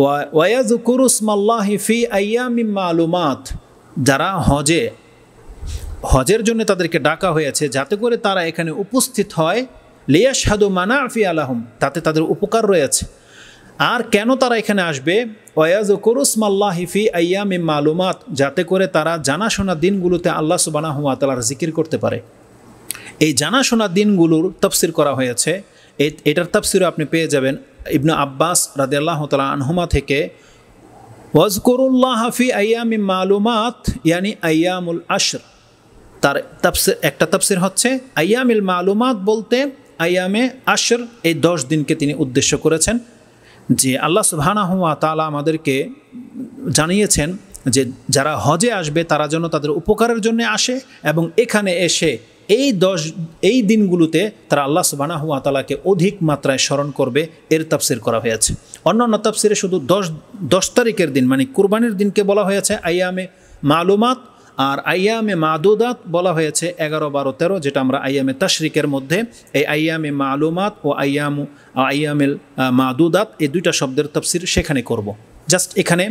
ওয়াজকুরুসমাল্লাহি ফি আয়ামিম মালুমাত যারা হজে হজের জন্য তাদেরকে ডাকা হয়েছে যাতে করে তারা এখানে উপস্থিত হয় লিয়া সাদু মানা আফি আলহম তাতে তাদের উপকার রয়েছে আর কেন তারা এখানে আসবে ফি আয়ামি মালুমাত যাতে করে তারা জানাশোনা দিনগুলোতে আল্লাহ সুবানাহ তালার জিকির করতে পারে এই জানাশোনা দিনগুলোর তফসির করা হয়েছে এটার তফসিরও আপনি পেয়ে যাবেন ইবনু আব্বাস রাদিয়াল্লাহ তালা আনহুমা থেকে ওয়াজকুরুল্লাহ হাফি আয়ামি মালুমাত ইয়ানি আয়ামুল আশর তার তাপসির একটা তাপসির হচ্ছে আয়ামিল মালুমাত বলতে আয়ামে আশর এই দশ দিনকে তিনি উদ্দেশ্য করেছেন যে আল্লাহ সুবাহানাহুয়া তালা আমাদেরকে জানিয়েছেন যে যারা হজে আসবে তারা যেন তাদের উপকারের জন্য আসে এবং এখানে এসে এই দশ এই দিনগুলোতে তারা আল্লাহ সুবানা হুয়া তালাকে অধিক মাত্রায় স্মরণ করবে এর তাফসির করা হয়েছে অন্য অন্য তাফসিরে শুধু দশ দশ তারিখের দিন মানে কুরবানির দিনকে বলা হয়েছে আইয়ামে মালুমাত আর আইয়ামে মাদুদাত বলা হয়েছে এগারো বারো তেরো যেটা আমরা আইয়ামে তাশরিকের মধ্যে এই আইয়ামে মালুমাত ও আইয়াম আইয়ামেল মাদুদাত এই দুইটা শব্দের তফসির সেখানে করব। জাস্ট এখানে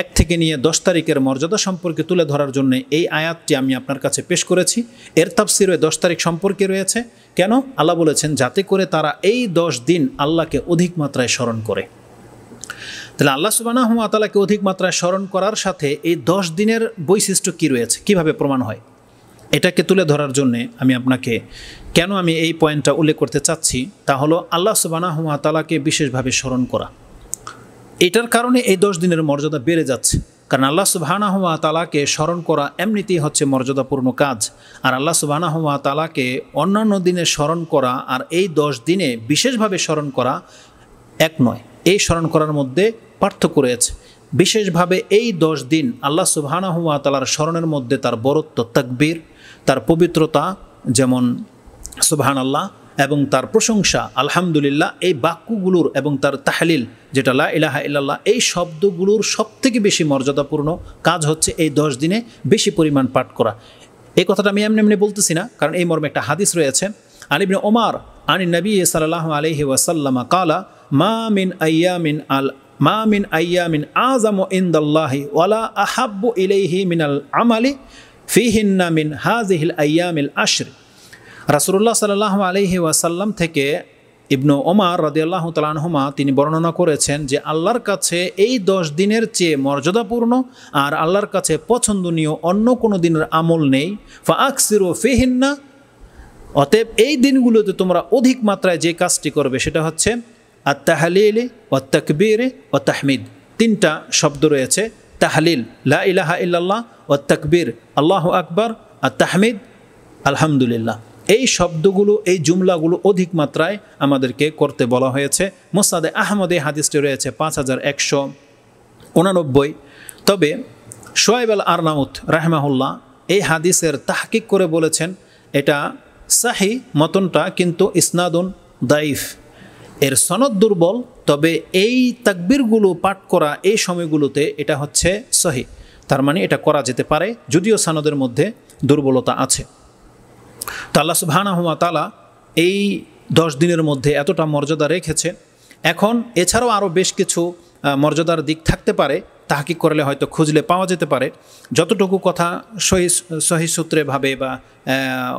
এক থেকে নিয়ে দশ তারিখের মর্যাদা সম্পর্কে তুলে ধরার জন্য এই আয়াতটি আমি আপনার কাছে পেশ করেছি এর তাফসিরে দশ তারিখ সম্পর্কে রয়েছে কেন আল্লাহ বলেছেন যাতে করে তারা এই দশ দিন আল্লাহকে অধিক মাত্রায় স্মরণ করে তাহলে আল্লাহ সুবানাহ আতালাকে অধিক মাত্রায় স্মরণ করার সাথে এই দশ দিনের বৈশিষ্ট্য কী রয়েছে কিভাবে প্রমাণ হয় এটাকে তুলে ধরার জন্যে আমি আপনাকে কেন আমি এই পয়েন্টটা উল্লেখ করতে চাচ্ছি তা হলো আল্লাহ সুবানাহ তালাকে বিশেষভাবে স্মরণ করা এটার কারণে এই দশ দিনের মর্যাদা বেড়ে যাচ্ছে কারণ আল্লাহ হুয়া তালাকে স্মরণ করা এমনিতেই হচ্ছে মর্যাদাপূর্ণ কাজ আর আল্লাহ হুয়া তালাকে অন্যান্য দিনে স্মরণ করা আর এই দশ দিনে বিশেষভাবে স্মরণ করা এক নয় এই স্মরণ করার মধ্যে পার্থক্য রয়েছে বিশেষভাবে এই দশ দিন আল্লাহ হুয়া তালার স্মরণের মধ্যে তার বরত্ব তাকবীর তার পবিত্রতা যেমন সুবাহান আল্লাহ এবং তার প্রশংসা আলহামদুলিল্লাহ এই বাক্যগুলোর এবং তার তাহলিল যেটা লা ইলাহা ইল্লাল্লাহ এই শব্দগুলোর সবথেকে বেশি মর্যাদাপূর্ণ কাজ হচ্ছে এই দশ দিনে বেশি পরিমাণ পাঠ করা এই কথাটা আমি এমনি এমনি বলতেছি না কারণ এই মর্মে একটা হাদিস রয়েছে আলিবিন ওমার আনি নবী সাল্লাহ আলহি ওয়াসাল্লাম কালা মা মিন মিন আল মা মিন মিন আজাম ইন্দাল্লাহি ওয়ালা আহাব্বু ইলাইহি মিনাল আমালি ফিহিন্না মিন হাজিহিল আয়ামিল আশ্রী রাসুল্লাহ সাল্লাহ আলহি ওয়াসাল্লাম থেকে ইবনু ওমার রদিয়াল্লাহ তালানহমা তিনি বর্ণনা করেছেন যে আল্লাহর কাছে এই দশ দিনের চেয়ে মর্যাদাপূর্ণ আর আল্লাহর কাছে পছন্দনীয় অন্য কোনো দিনের আমল নেই ফা আকসিরো ফেহিন্না অতএব এই দিনগুলোতে তোমরা অধিক মাত্রায় যে কাজটি করবে সেটা হচ্ছে আত্তাহালিল ও তকবির ও তাহমিদ তিনটা শব্দ রয়েছে তাহলিল লা ইলাহা ইল্লাল্লাহ ও তকবির আল্লাহ আকবর আর তাহমিদ আলহামদুলিল্লাহ এই শব্দগুলো এই জুমলাগুলো অধিক মাত্রায় আমাদেরকে করতে বলা হয়েছে মোসাদে আহমদে হাদিসটি রয়েছে পাঁচ হাজার একশো উনানব্বই তবে শোয়েব আল আরনাউত রাহমাহুল্লাহ এই হাদিসের তাহকিক করে বলেছেন এটা সাহি মতনটা কিন্তু ইসনাদুন দাইফ এর সনদ দুর্বল তবে এই তাকবিরগুলো পাঠ করা এই সময়গুলোতে এটা হচ্ছে সহি তার মানে এটা করা যেতে পারে যদিও সনদের মধ্যে দুর্বলতা আছে তো আল্লাহ সুবাহানা তালা এই দশ দিনের মধ্যে এতটা মর্যাদা রেখেছে এখন এছাড়াও আরও বেশ কিছু মর্যাদার দিক থাকতে পারে তাহাকি করলে হয়তো খুঁজলে পাওয়া যেতে পারে যতটুকু কথা সহি সহি বা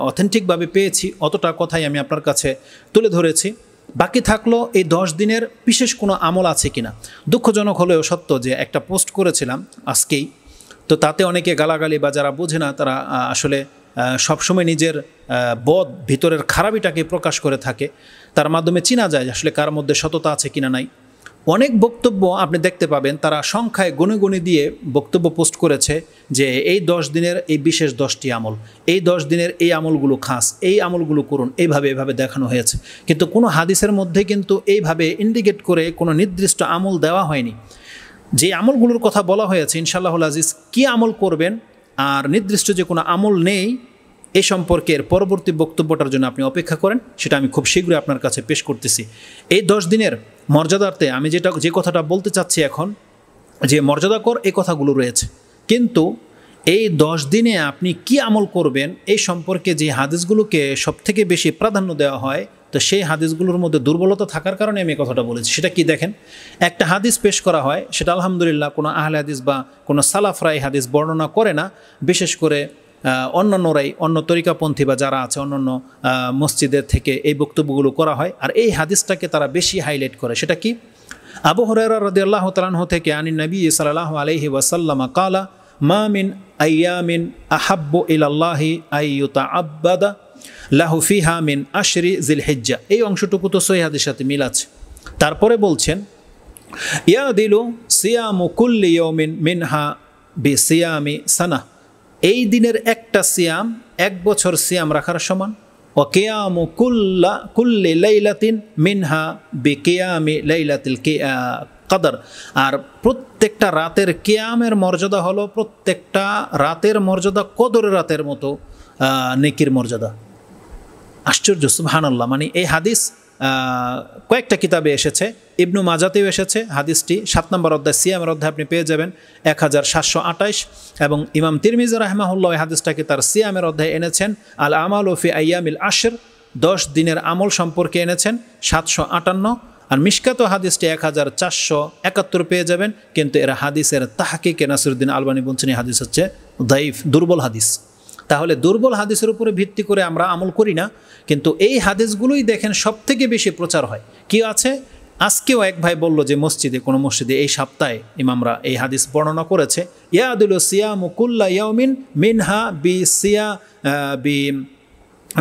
অথেন্টিকভাবে পেয়েছি অতটা কথাই আমি আপনার কাছে তুলে ধরেছি বাকি থাকলো এই দশ দিনের বিশেষ কোনো আমল আছে কি না দুঃখজনক হলেও সত্য যে একটা পোস্ট করেছিলাম আজকেই তো তাতে অনেকে গালাগালি বা যারা বোঝে না তারা আসলে সবসময় নিজের বধ ভিতরের খারাপিটাকে প্রকাশ করে থাকে তার মাধ্যমে চিনা যায় আসলে কার মধ্যে সততা আছে কিনা নাই অনেক বক্তব্য আপনি দেখতে পাবেন তারা সংখ্যায় গুনে গুনে দিয়ে বক্তব্য পোস্ট করেছে যে এই দশ দিনের এই বিশেষ দশটি আমল এই দশ দিনের এই আমলগুলো খাস এই আমলগুলো করুন এইভাবে এভাবে দেখানো হয়েছে কিন্তু কোনো হাদিসের মধ্যে কিন্তু এইভাবে ইন্ডিকেট করে কোনো নির্দিষ্ট আমল দেওয়া হয়নি যে আমলগুলোর কথা বলা হয়েছে ইনশাল্লাহুল আজিজ কী আমল করবেন আর নির্দিষ্ট যে কোনো আমল নেই এ সম্পর্কের পরবর্তী বক্তব্যটার জন্য আপনি অপেক্ষা করেন সেটা আমি খুব শীঘ্রই আপনার কাছে পেশ করতেছি এই দশ দিনের মর্যাদার্থে আমি যেটা যে কথাটা বলতে চাচ্ছি এখন যে মর্যাদাকর এই কথাগুলো রয়েছে কিন্তু এই দশ দিনে আপনি কি আমল করবেন এই সম্পর্কে যে হাদিসগুলোকে সবথেকে বেশি প্রাধান্য দেওয়া হয় তো সেই হাদিসগুলোর মধ্যে দুর্বলতা থাকার কারণে আমি কথাটা বলেছি সেটা কি দেখেন একটা হাদিস পেশ করা হয় সেটা আলহামদুলিল্লাহ কোনো আহলে হাদিস বা কোনো সালাফরাই হাদিস বর্ণনা করে না বিশেষ করে অন্যান্যরাই অন্য তরিকাপন্থী বা যারা আছে অন্যান্য মসজিদের থেকে এই বক্তব্যগুলো করা হয় আর এই হাদিসটাকে তারা বেশি হাইলাইট করে সেটা কি আবু হরাইরা রদি আল্লাহ তালাহ থেকে আনি নবী সাল্লাহ আলহি ওয়াসাল্লামা কালা মা মিন আহাব্ব আহাব্বু ইলাল্লাহি আইয়ুতা আব্বাদা লাহুফি হামিন আশরি হেজ্জা এই অংশটুকু তো সৈহাদের সাথে মিল আছে তারপরে বলছেন ইয়া দিলু সিয়ামু কুল্লি ইয়মিন মিনহা বি সিয়ামি সানা এই দিনের একটা সিয়াম এক বছর সিয়াম রাখার সমান ও কেয়ামু কুল্লা কুল্লি লাইলাতিন মিনহা বি কেয়ামি লাইলাতিল কেয়া কাদার আর প্রত্যেকটা রাতের কেয়ামের মর্যাদা হলো প্রত্যেকটা রাতের মর্যাদা কদর রাতের মতো নেকির মর্যাদা আশ্চর্য আল্লাহ মানে এই হাদিস কয়েকটা কিতাবে এসেছে ইবনু মাজাতেও এসেছে হাদিসটি সাত নম্বর অধ্যায় সিয়ামের অধ্যায় আপনি পেয়ে যাবেন এক হাজার সাতশো এবং ইমাম তিরমিজ রাহমাহুল্লাহ এই হাদিসটাকে তার সিএমের অধ্যায়ে এনেছেন আল আমাল ওফি আয়ামিল আশের দশ দিনের আমল সম্পর্কে এনেছেন সাতশো আটান্ন আর মিসকাত হাদিসটি এক হাজার চারশো একাত্তর পেয়ে যাবেন কিন্তু এরা হাদিসের তাহাকি কেনাসুরুদ্দিন আলবানি বঞ্চনী হাদিস হচ্ছে দাইফ দুর্বল হাদিস তাহলে দুর্বল হাদিসের উপরে ভিত্তি করে আমরা আমল করি না কিন্তু এই হাদিসগুলোই দেখেন সব থেকে বেশি প্রচার হয় কি আছে আজকেও এক ভাই বলল যে মসজিদে কোনো মসজিদে এই সপ্তাহে ইমামরা এই হাদিস বর্ণনা করেছে ইয়াদুল সিয়া মুকুল্লা ইয়ামিন মিনহা বি সিয়া বি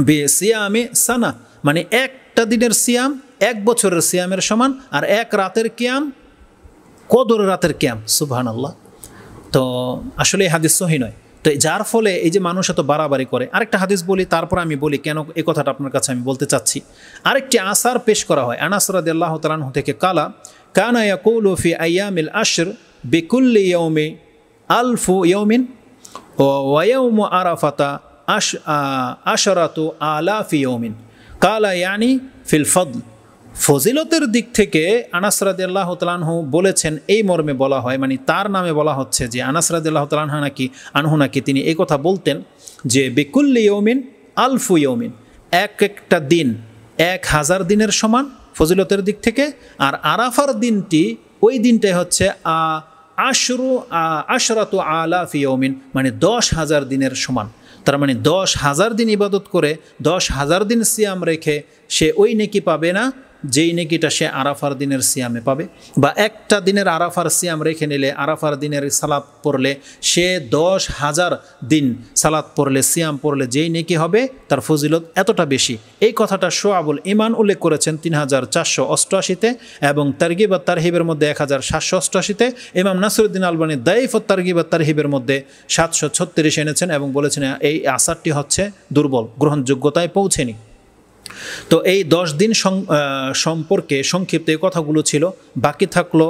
বি সিয়ামে সানা মানে একটা দিনের সিয়াম এক বছরের সিয়ামের সমান আর এক রাতের ক্যাম কদর রাতের ক্যাম সুবহান আল্লাহ তো আসলে এই হাদিস সহি নয় তো যার ফলে এই যে মানুষ এত বাড়াবাড়ি করে আরেকটা হাদিস বলি তারপর আমি বলি কেন এ কথাটা আপনার কাছে আমি বলতে চাচ্ছি আরেকটি আসার পেশ করা হয় আনাসরাদ আল্লাহ তালাহ থেকে কালা কানায়া ইয়াকুল ফি আয়ামিল আশর বেকুল্লি ইয়মে আলফু ও ওয়াউম আরাফাতা আশ আশরাতু আলাফি ইয়ৌমিন কালা ইয়ানি ফিল ফদল ফজিলতের দিক থেকে আনাসরাদ আল্লাহ তালানহু বলেছেন এই মর্মে বলা হয় মানে তার নামে বলা হচ্ছে যে আনাসরাদ আল্লাহ তালানহা নাকি আনহু নাকি তিনি এই কথা বলতেন যে বেকুল্লি ইয়মিন আলফু ইয়মিন এক একটা দিন এক হাজার দিনের সমান ফজিলতের দিক থেকে আর আরাফার দিনটি ওই দিনটাই হচ্ছে আ আশরু আ আশরাতু আলাফ ইয়মিন মানে দশ হাজার দিনের সমান তার মানে দশ হাজার দিন ইবাদত করে দশ হাজার দিন সিয়াম রেখে সে ওই নেকি পাবে না যেই নেকিটা সে আরাফার দিনের সিয়ামে পাবে বা একটা দিনের আরাফার সিয়াম রেখে নিলে আরাফার দিনের সালাদ পড়লে সে দশ হাজার দিন সালাদ পড়লে সিয়াম পড়লে যেই নেকি হবে তার ফজিলত এতটা বেশি এই কথাটা আবুল ইমান উল্লেখ করেছেন তিন হাজার চারশো অষ্টআশিতে এবং তার্গিব আর তারহিবের মধ্যে এক হাজার সাতশো অষ্টআশিতে ইমাম নাসরুদ্দিন আলবানী দাইফ ও তার্গিব আর তারহিবের মধ্যে সাতশো ছত্রিশ এনেছেন এবং বলেছেন এই আসারটি হচ্ছে দুর্বল গ্রহণযোগ্যতায় পৌঁছেনি তো এই দশ দিন সম্পর্কে সংক্ষিপ্ত এই কথাগুলো ছিল বাকি থাকলো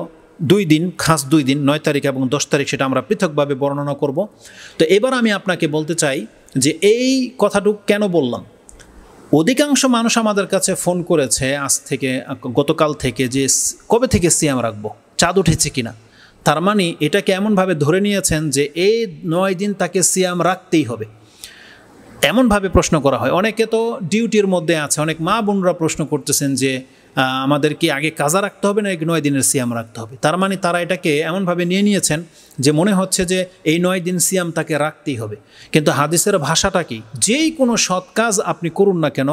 দুই দিন খাস দুই দিন নয় তারিখ এবং দশ তারিখ সেটা আমরা পৃথকভাবে বর্ণনা করব তো এবার আমি আপনাকে বলতে চাই যে এই কথাটুক কেন বললাম অধিকাংশ মানুষ আমাদের কাছে ফোন করেছে আজ থেকে গতকাল থেকে যে কবে থেকে সিয়াম রাখবো চাঁদ উঠেছে কিনা তার মানে এটাকে এমনভাবে ধরে নিয়েছেন যে এই নয় দিন তাকে সিয়াম রাখতেই হবে এমনভাবে প্রশ্ন করা হয় অনেকে তো ডিউটির মধ্যে আছে অনেক মা বোনরা প্রশ্ন করতেছেন যে আমাদের কি আগে কাজা রাখতে হবে না এই নয় দিনের সিয়াম রাখতে হবে তার মানে তারা এটাকে এমনভাবে নিয়ে নিয়েছেন যে মনে হচ্ছে যে এই নয় দিন সিয়াম তাকে রাখতেই হবে কিন্তু হাদিসের ভাষাটা কি যেই কোনো সৎ কাজ আপনি করুন না কেন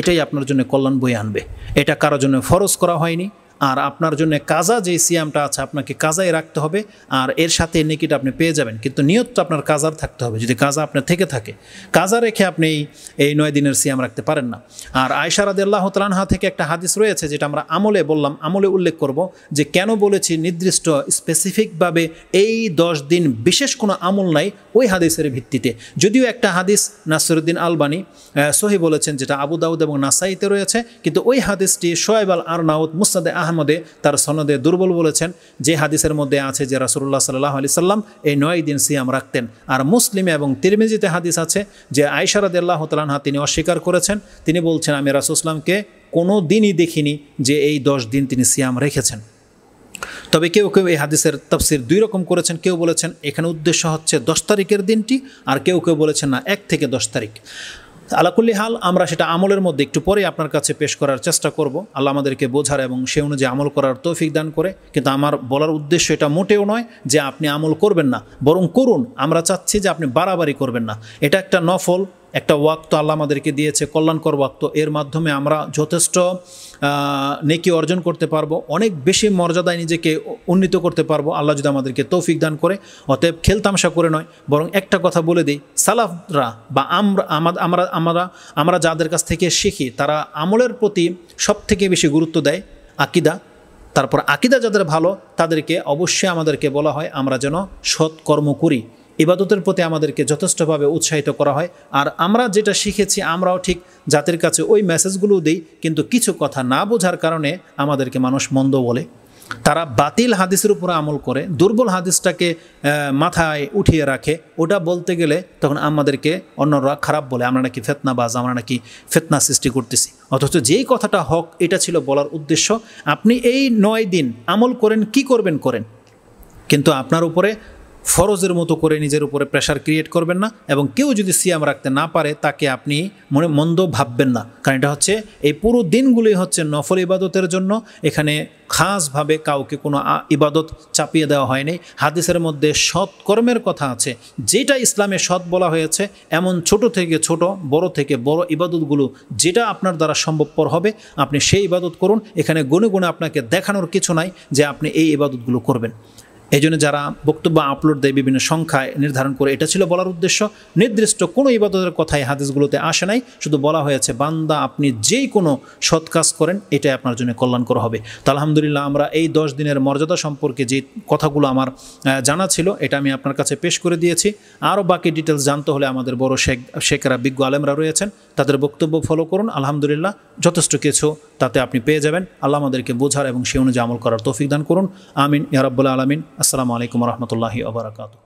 এটাই আপনার জন্য কল্যাণ বই আনবে এটা কারোর জন্য ফরজ করা হয়নি আর আপনার জন্য কাজা যে সিয়ামটা আছে আপনাকে কাজাই রাখতে হবে আর এর সাথে নেকিটা আপনি পেয়ে যাবেন কিন্তু নিয়ত তো আপনার কাজার থাকতে হবে যদি কাজা আপনার থেকে থাকে কাজা রেখে আপনি এই নয় দিনের সিয়াম রাখতে পারেন না আর আয়সারাদ আল্লাহ তালানহা থেকে একটা হাদিস রয়েছে যেটা আমরা আমলে বললাম আমলে উল্লেখ করব যে কেন বলেছি নির্দিষ্ট স্পেসিফিকভাবে এই দশ দিন বিশেষ কোনো আমল নাই ওই হাদিসের ভিত্তিতে যদিও একটা হাদিস নাসিরুদ্দিন আলবানি সহি বলেছেন যেটা আবু দাউদ এবং নাসাইতে রয়েছে কিন্তু ওই হাদিসটি শোয়েব আল নাউদ মুসাদে আহ আহমদে তার সনদে দুর্বল বলেছেন যে হাদিসের মধ্যে আছে যে রাসুল্লাহ সাল্লাহ আলি সাল্লাম এই নয় দিন সিয়াম রাখতেন আর মুসলিম এবং তিরমিজিতে হাদিস আছে যে আয়সারাদ আল্লাহ তালাহা তিনি অস্বীকার করেছেন তিনি বলছেন আমি রাসুসলামকে কোনো দিনই দেখিনি যে এই দশ দিন তিনি সিয়াম রেখেছেন তবে কেউ কেউ এই হাদিসের তফসির দুই রকম করেছেন কেউ বলেছেন এখানে উদ্দেশ্য হচ্ছে দশ তারিখের দিনটি আর কেউ কেউ বলেছেন না এক থেকে দশ তারিখ আলাকুল্লি হাল আমরা সেটা আমলের মধ্যে একটু পরে আপনার কাছে পেশ করার চেষ্টা করব আল্লাহ আমাদেরকে বোঝার এবং সে অনুযায়ী আমল করার তৌফিক দান করে কিন্তু আমার বলার উদ্দেশ্য এটা মোটেও নয় যে আপনি আমল করবেন না বরং করুন আমরা চাচ্ছি যে আপনি বাড়াবাড়ি করবেন না এটা একটা নফল একটা ওয়াক্ত আল্লাহ আমাদেরকে দিয়েছে কল্যাণকর ওয়াক্ত এর মাধ্যমে আমরা যথেষ্ট নেকি অর্জন করতে পারবো অনেক বেশি মর্যাদায় নিজেকে উন্নীত করতে পারবো আল্লাহ যদি আমাদেরকে তৌফিক দান করে অতএব খেলতামশা করে নয় বরং একটা কথা বলে দিই সালাফরা বা আমরা আমরা আমরা আমরা যাদের কাছ থেকে শিখি তারা আমলের প্রতি সব থেকে বেশি গুরুত্ব দেয় আকিদা তারপর আকিদা যাদের ভালো তাদেরকে অবশ্যই আমাদেরকে বলা হয় আমরা যেন সৎকর্ম করি ইবাদতের প্রতি আমাদেরকে যথেষ্টভাবে উৎসাহিত করা হয় আর আমরা যেটা শিখেছি আমরাও ঠিক জাতির কাছে ওই মেসেজগুলো দিই কিন্তু কিছু কথা না বোঝার কারণে আমাদেরকে মানুষ মন্দ বলে তারা বাতিল হাদিসের উপর আমল করে দুর্বল হাদিসটাকে মাথায় উঠিয়ে রাখে ওটা বলতে গেলে তখন আমাদেরকে অন্যরা খারাপ বলে আমরা নাকি ফেতনাবাজ আমরা নাকি ফেতনা সৃষ্টি করতেছি অথচ যেই কথাটা হক এটা ছিল বলার উদ্দেশ্য আপনি এই নয় দিন আমল করেন কি করবেন করেন কিন্তু আপনার উপরে ফরজের মতো করে নিজের উপরে প্রেশার ক্রিয়েট করবেন না এবং কেউ যদি সিয়াম রাখতে না পারে তাকে আপনি মনে মন্দ ভাববেন না কারণ এটা হচ্ছে এই পুরো দিনগুলি হচ্ছে নফল ইবাদতের জন্য এখানে খাসভাবে কাউকে কোনো ইবাদত চাপিয়ে দেওয়া হয়নি হাদিসের মধ্যে সৎকর্মের কথা আছে যেটা ইসলামে সৎ বলা হয়েছে এমন ছোট থেকে ছোট বড় থেকে বড় ইবাদতগুলো যেটা আপনার দ্বারা সম্ভবপর হবে আপনি সেই ইবাদত করুন এখানে গুনে গুণে আপনাকে দেখানোর কিছু নাই যে আপনি এই ইবাদতগুলো করবেন এই জন্য যারা বক্তব্য আপলোড দেয় বিভিন্ন সংখ্যায় নির্ধারণ করে এটা ছিল বলার উদ্দেশ্য নির্দিষ্ট কোনো ইবাদতের কথাই হাদিসগুলোতে আসে নাই শুধু বলা হয়েছে বান্দা আপনি যেই কোনো সৎ কাজ করেন এটাই আপনার জন্য কল্যাণকর হবে তো আলহামদুলিল্লাহ আমরা এই দশ দিনের মর্যাদা সম্পর্কে যে কথাগুলো আমার জানা ছিল এটা আমি আপনার কাছে পেশ করে দিয়েছি আরও বাকি ডিটেলস জানতে হলে আমাদের বড় শেখ শেখেরা বিজ্ঞ আলেমরা রয়েছেন তাদের বক্তব্য ফলো করুন আলহামদুলিল্লাহ যথেষ্ট কিছু তাতে আপনি পেয়ে যাবেন আল্লাহ আমাদেরকে বোঝার এবং সে অনুযায়ী আমল করার তৌফিক দান করুন আমিন ইয়ারাবুল্লাহ আলমিন আসসালামু আলাইকুম রহমতুল্লাহি আবরাকাতু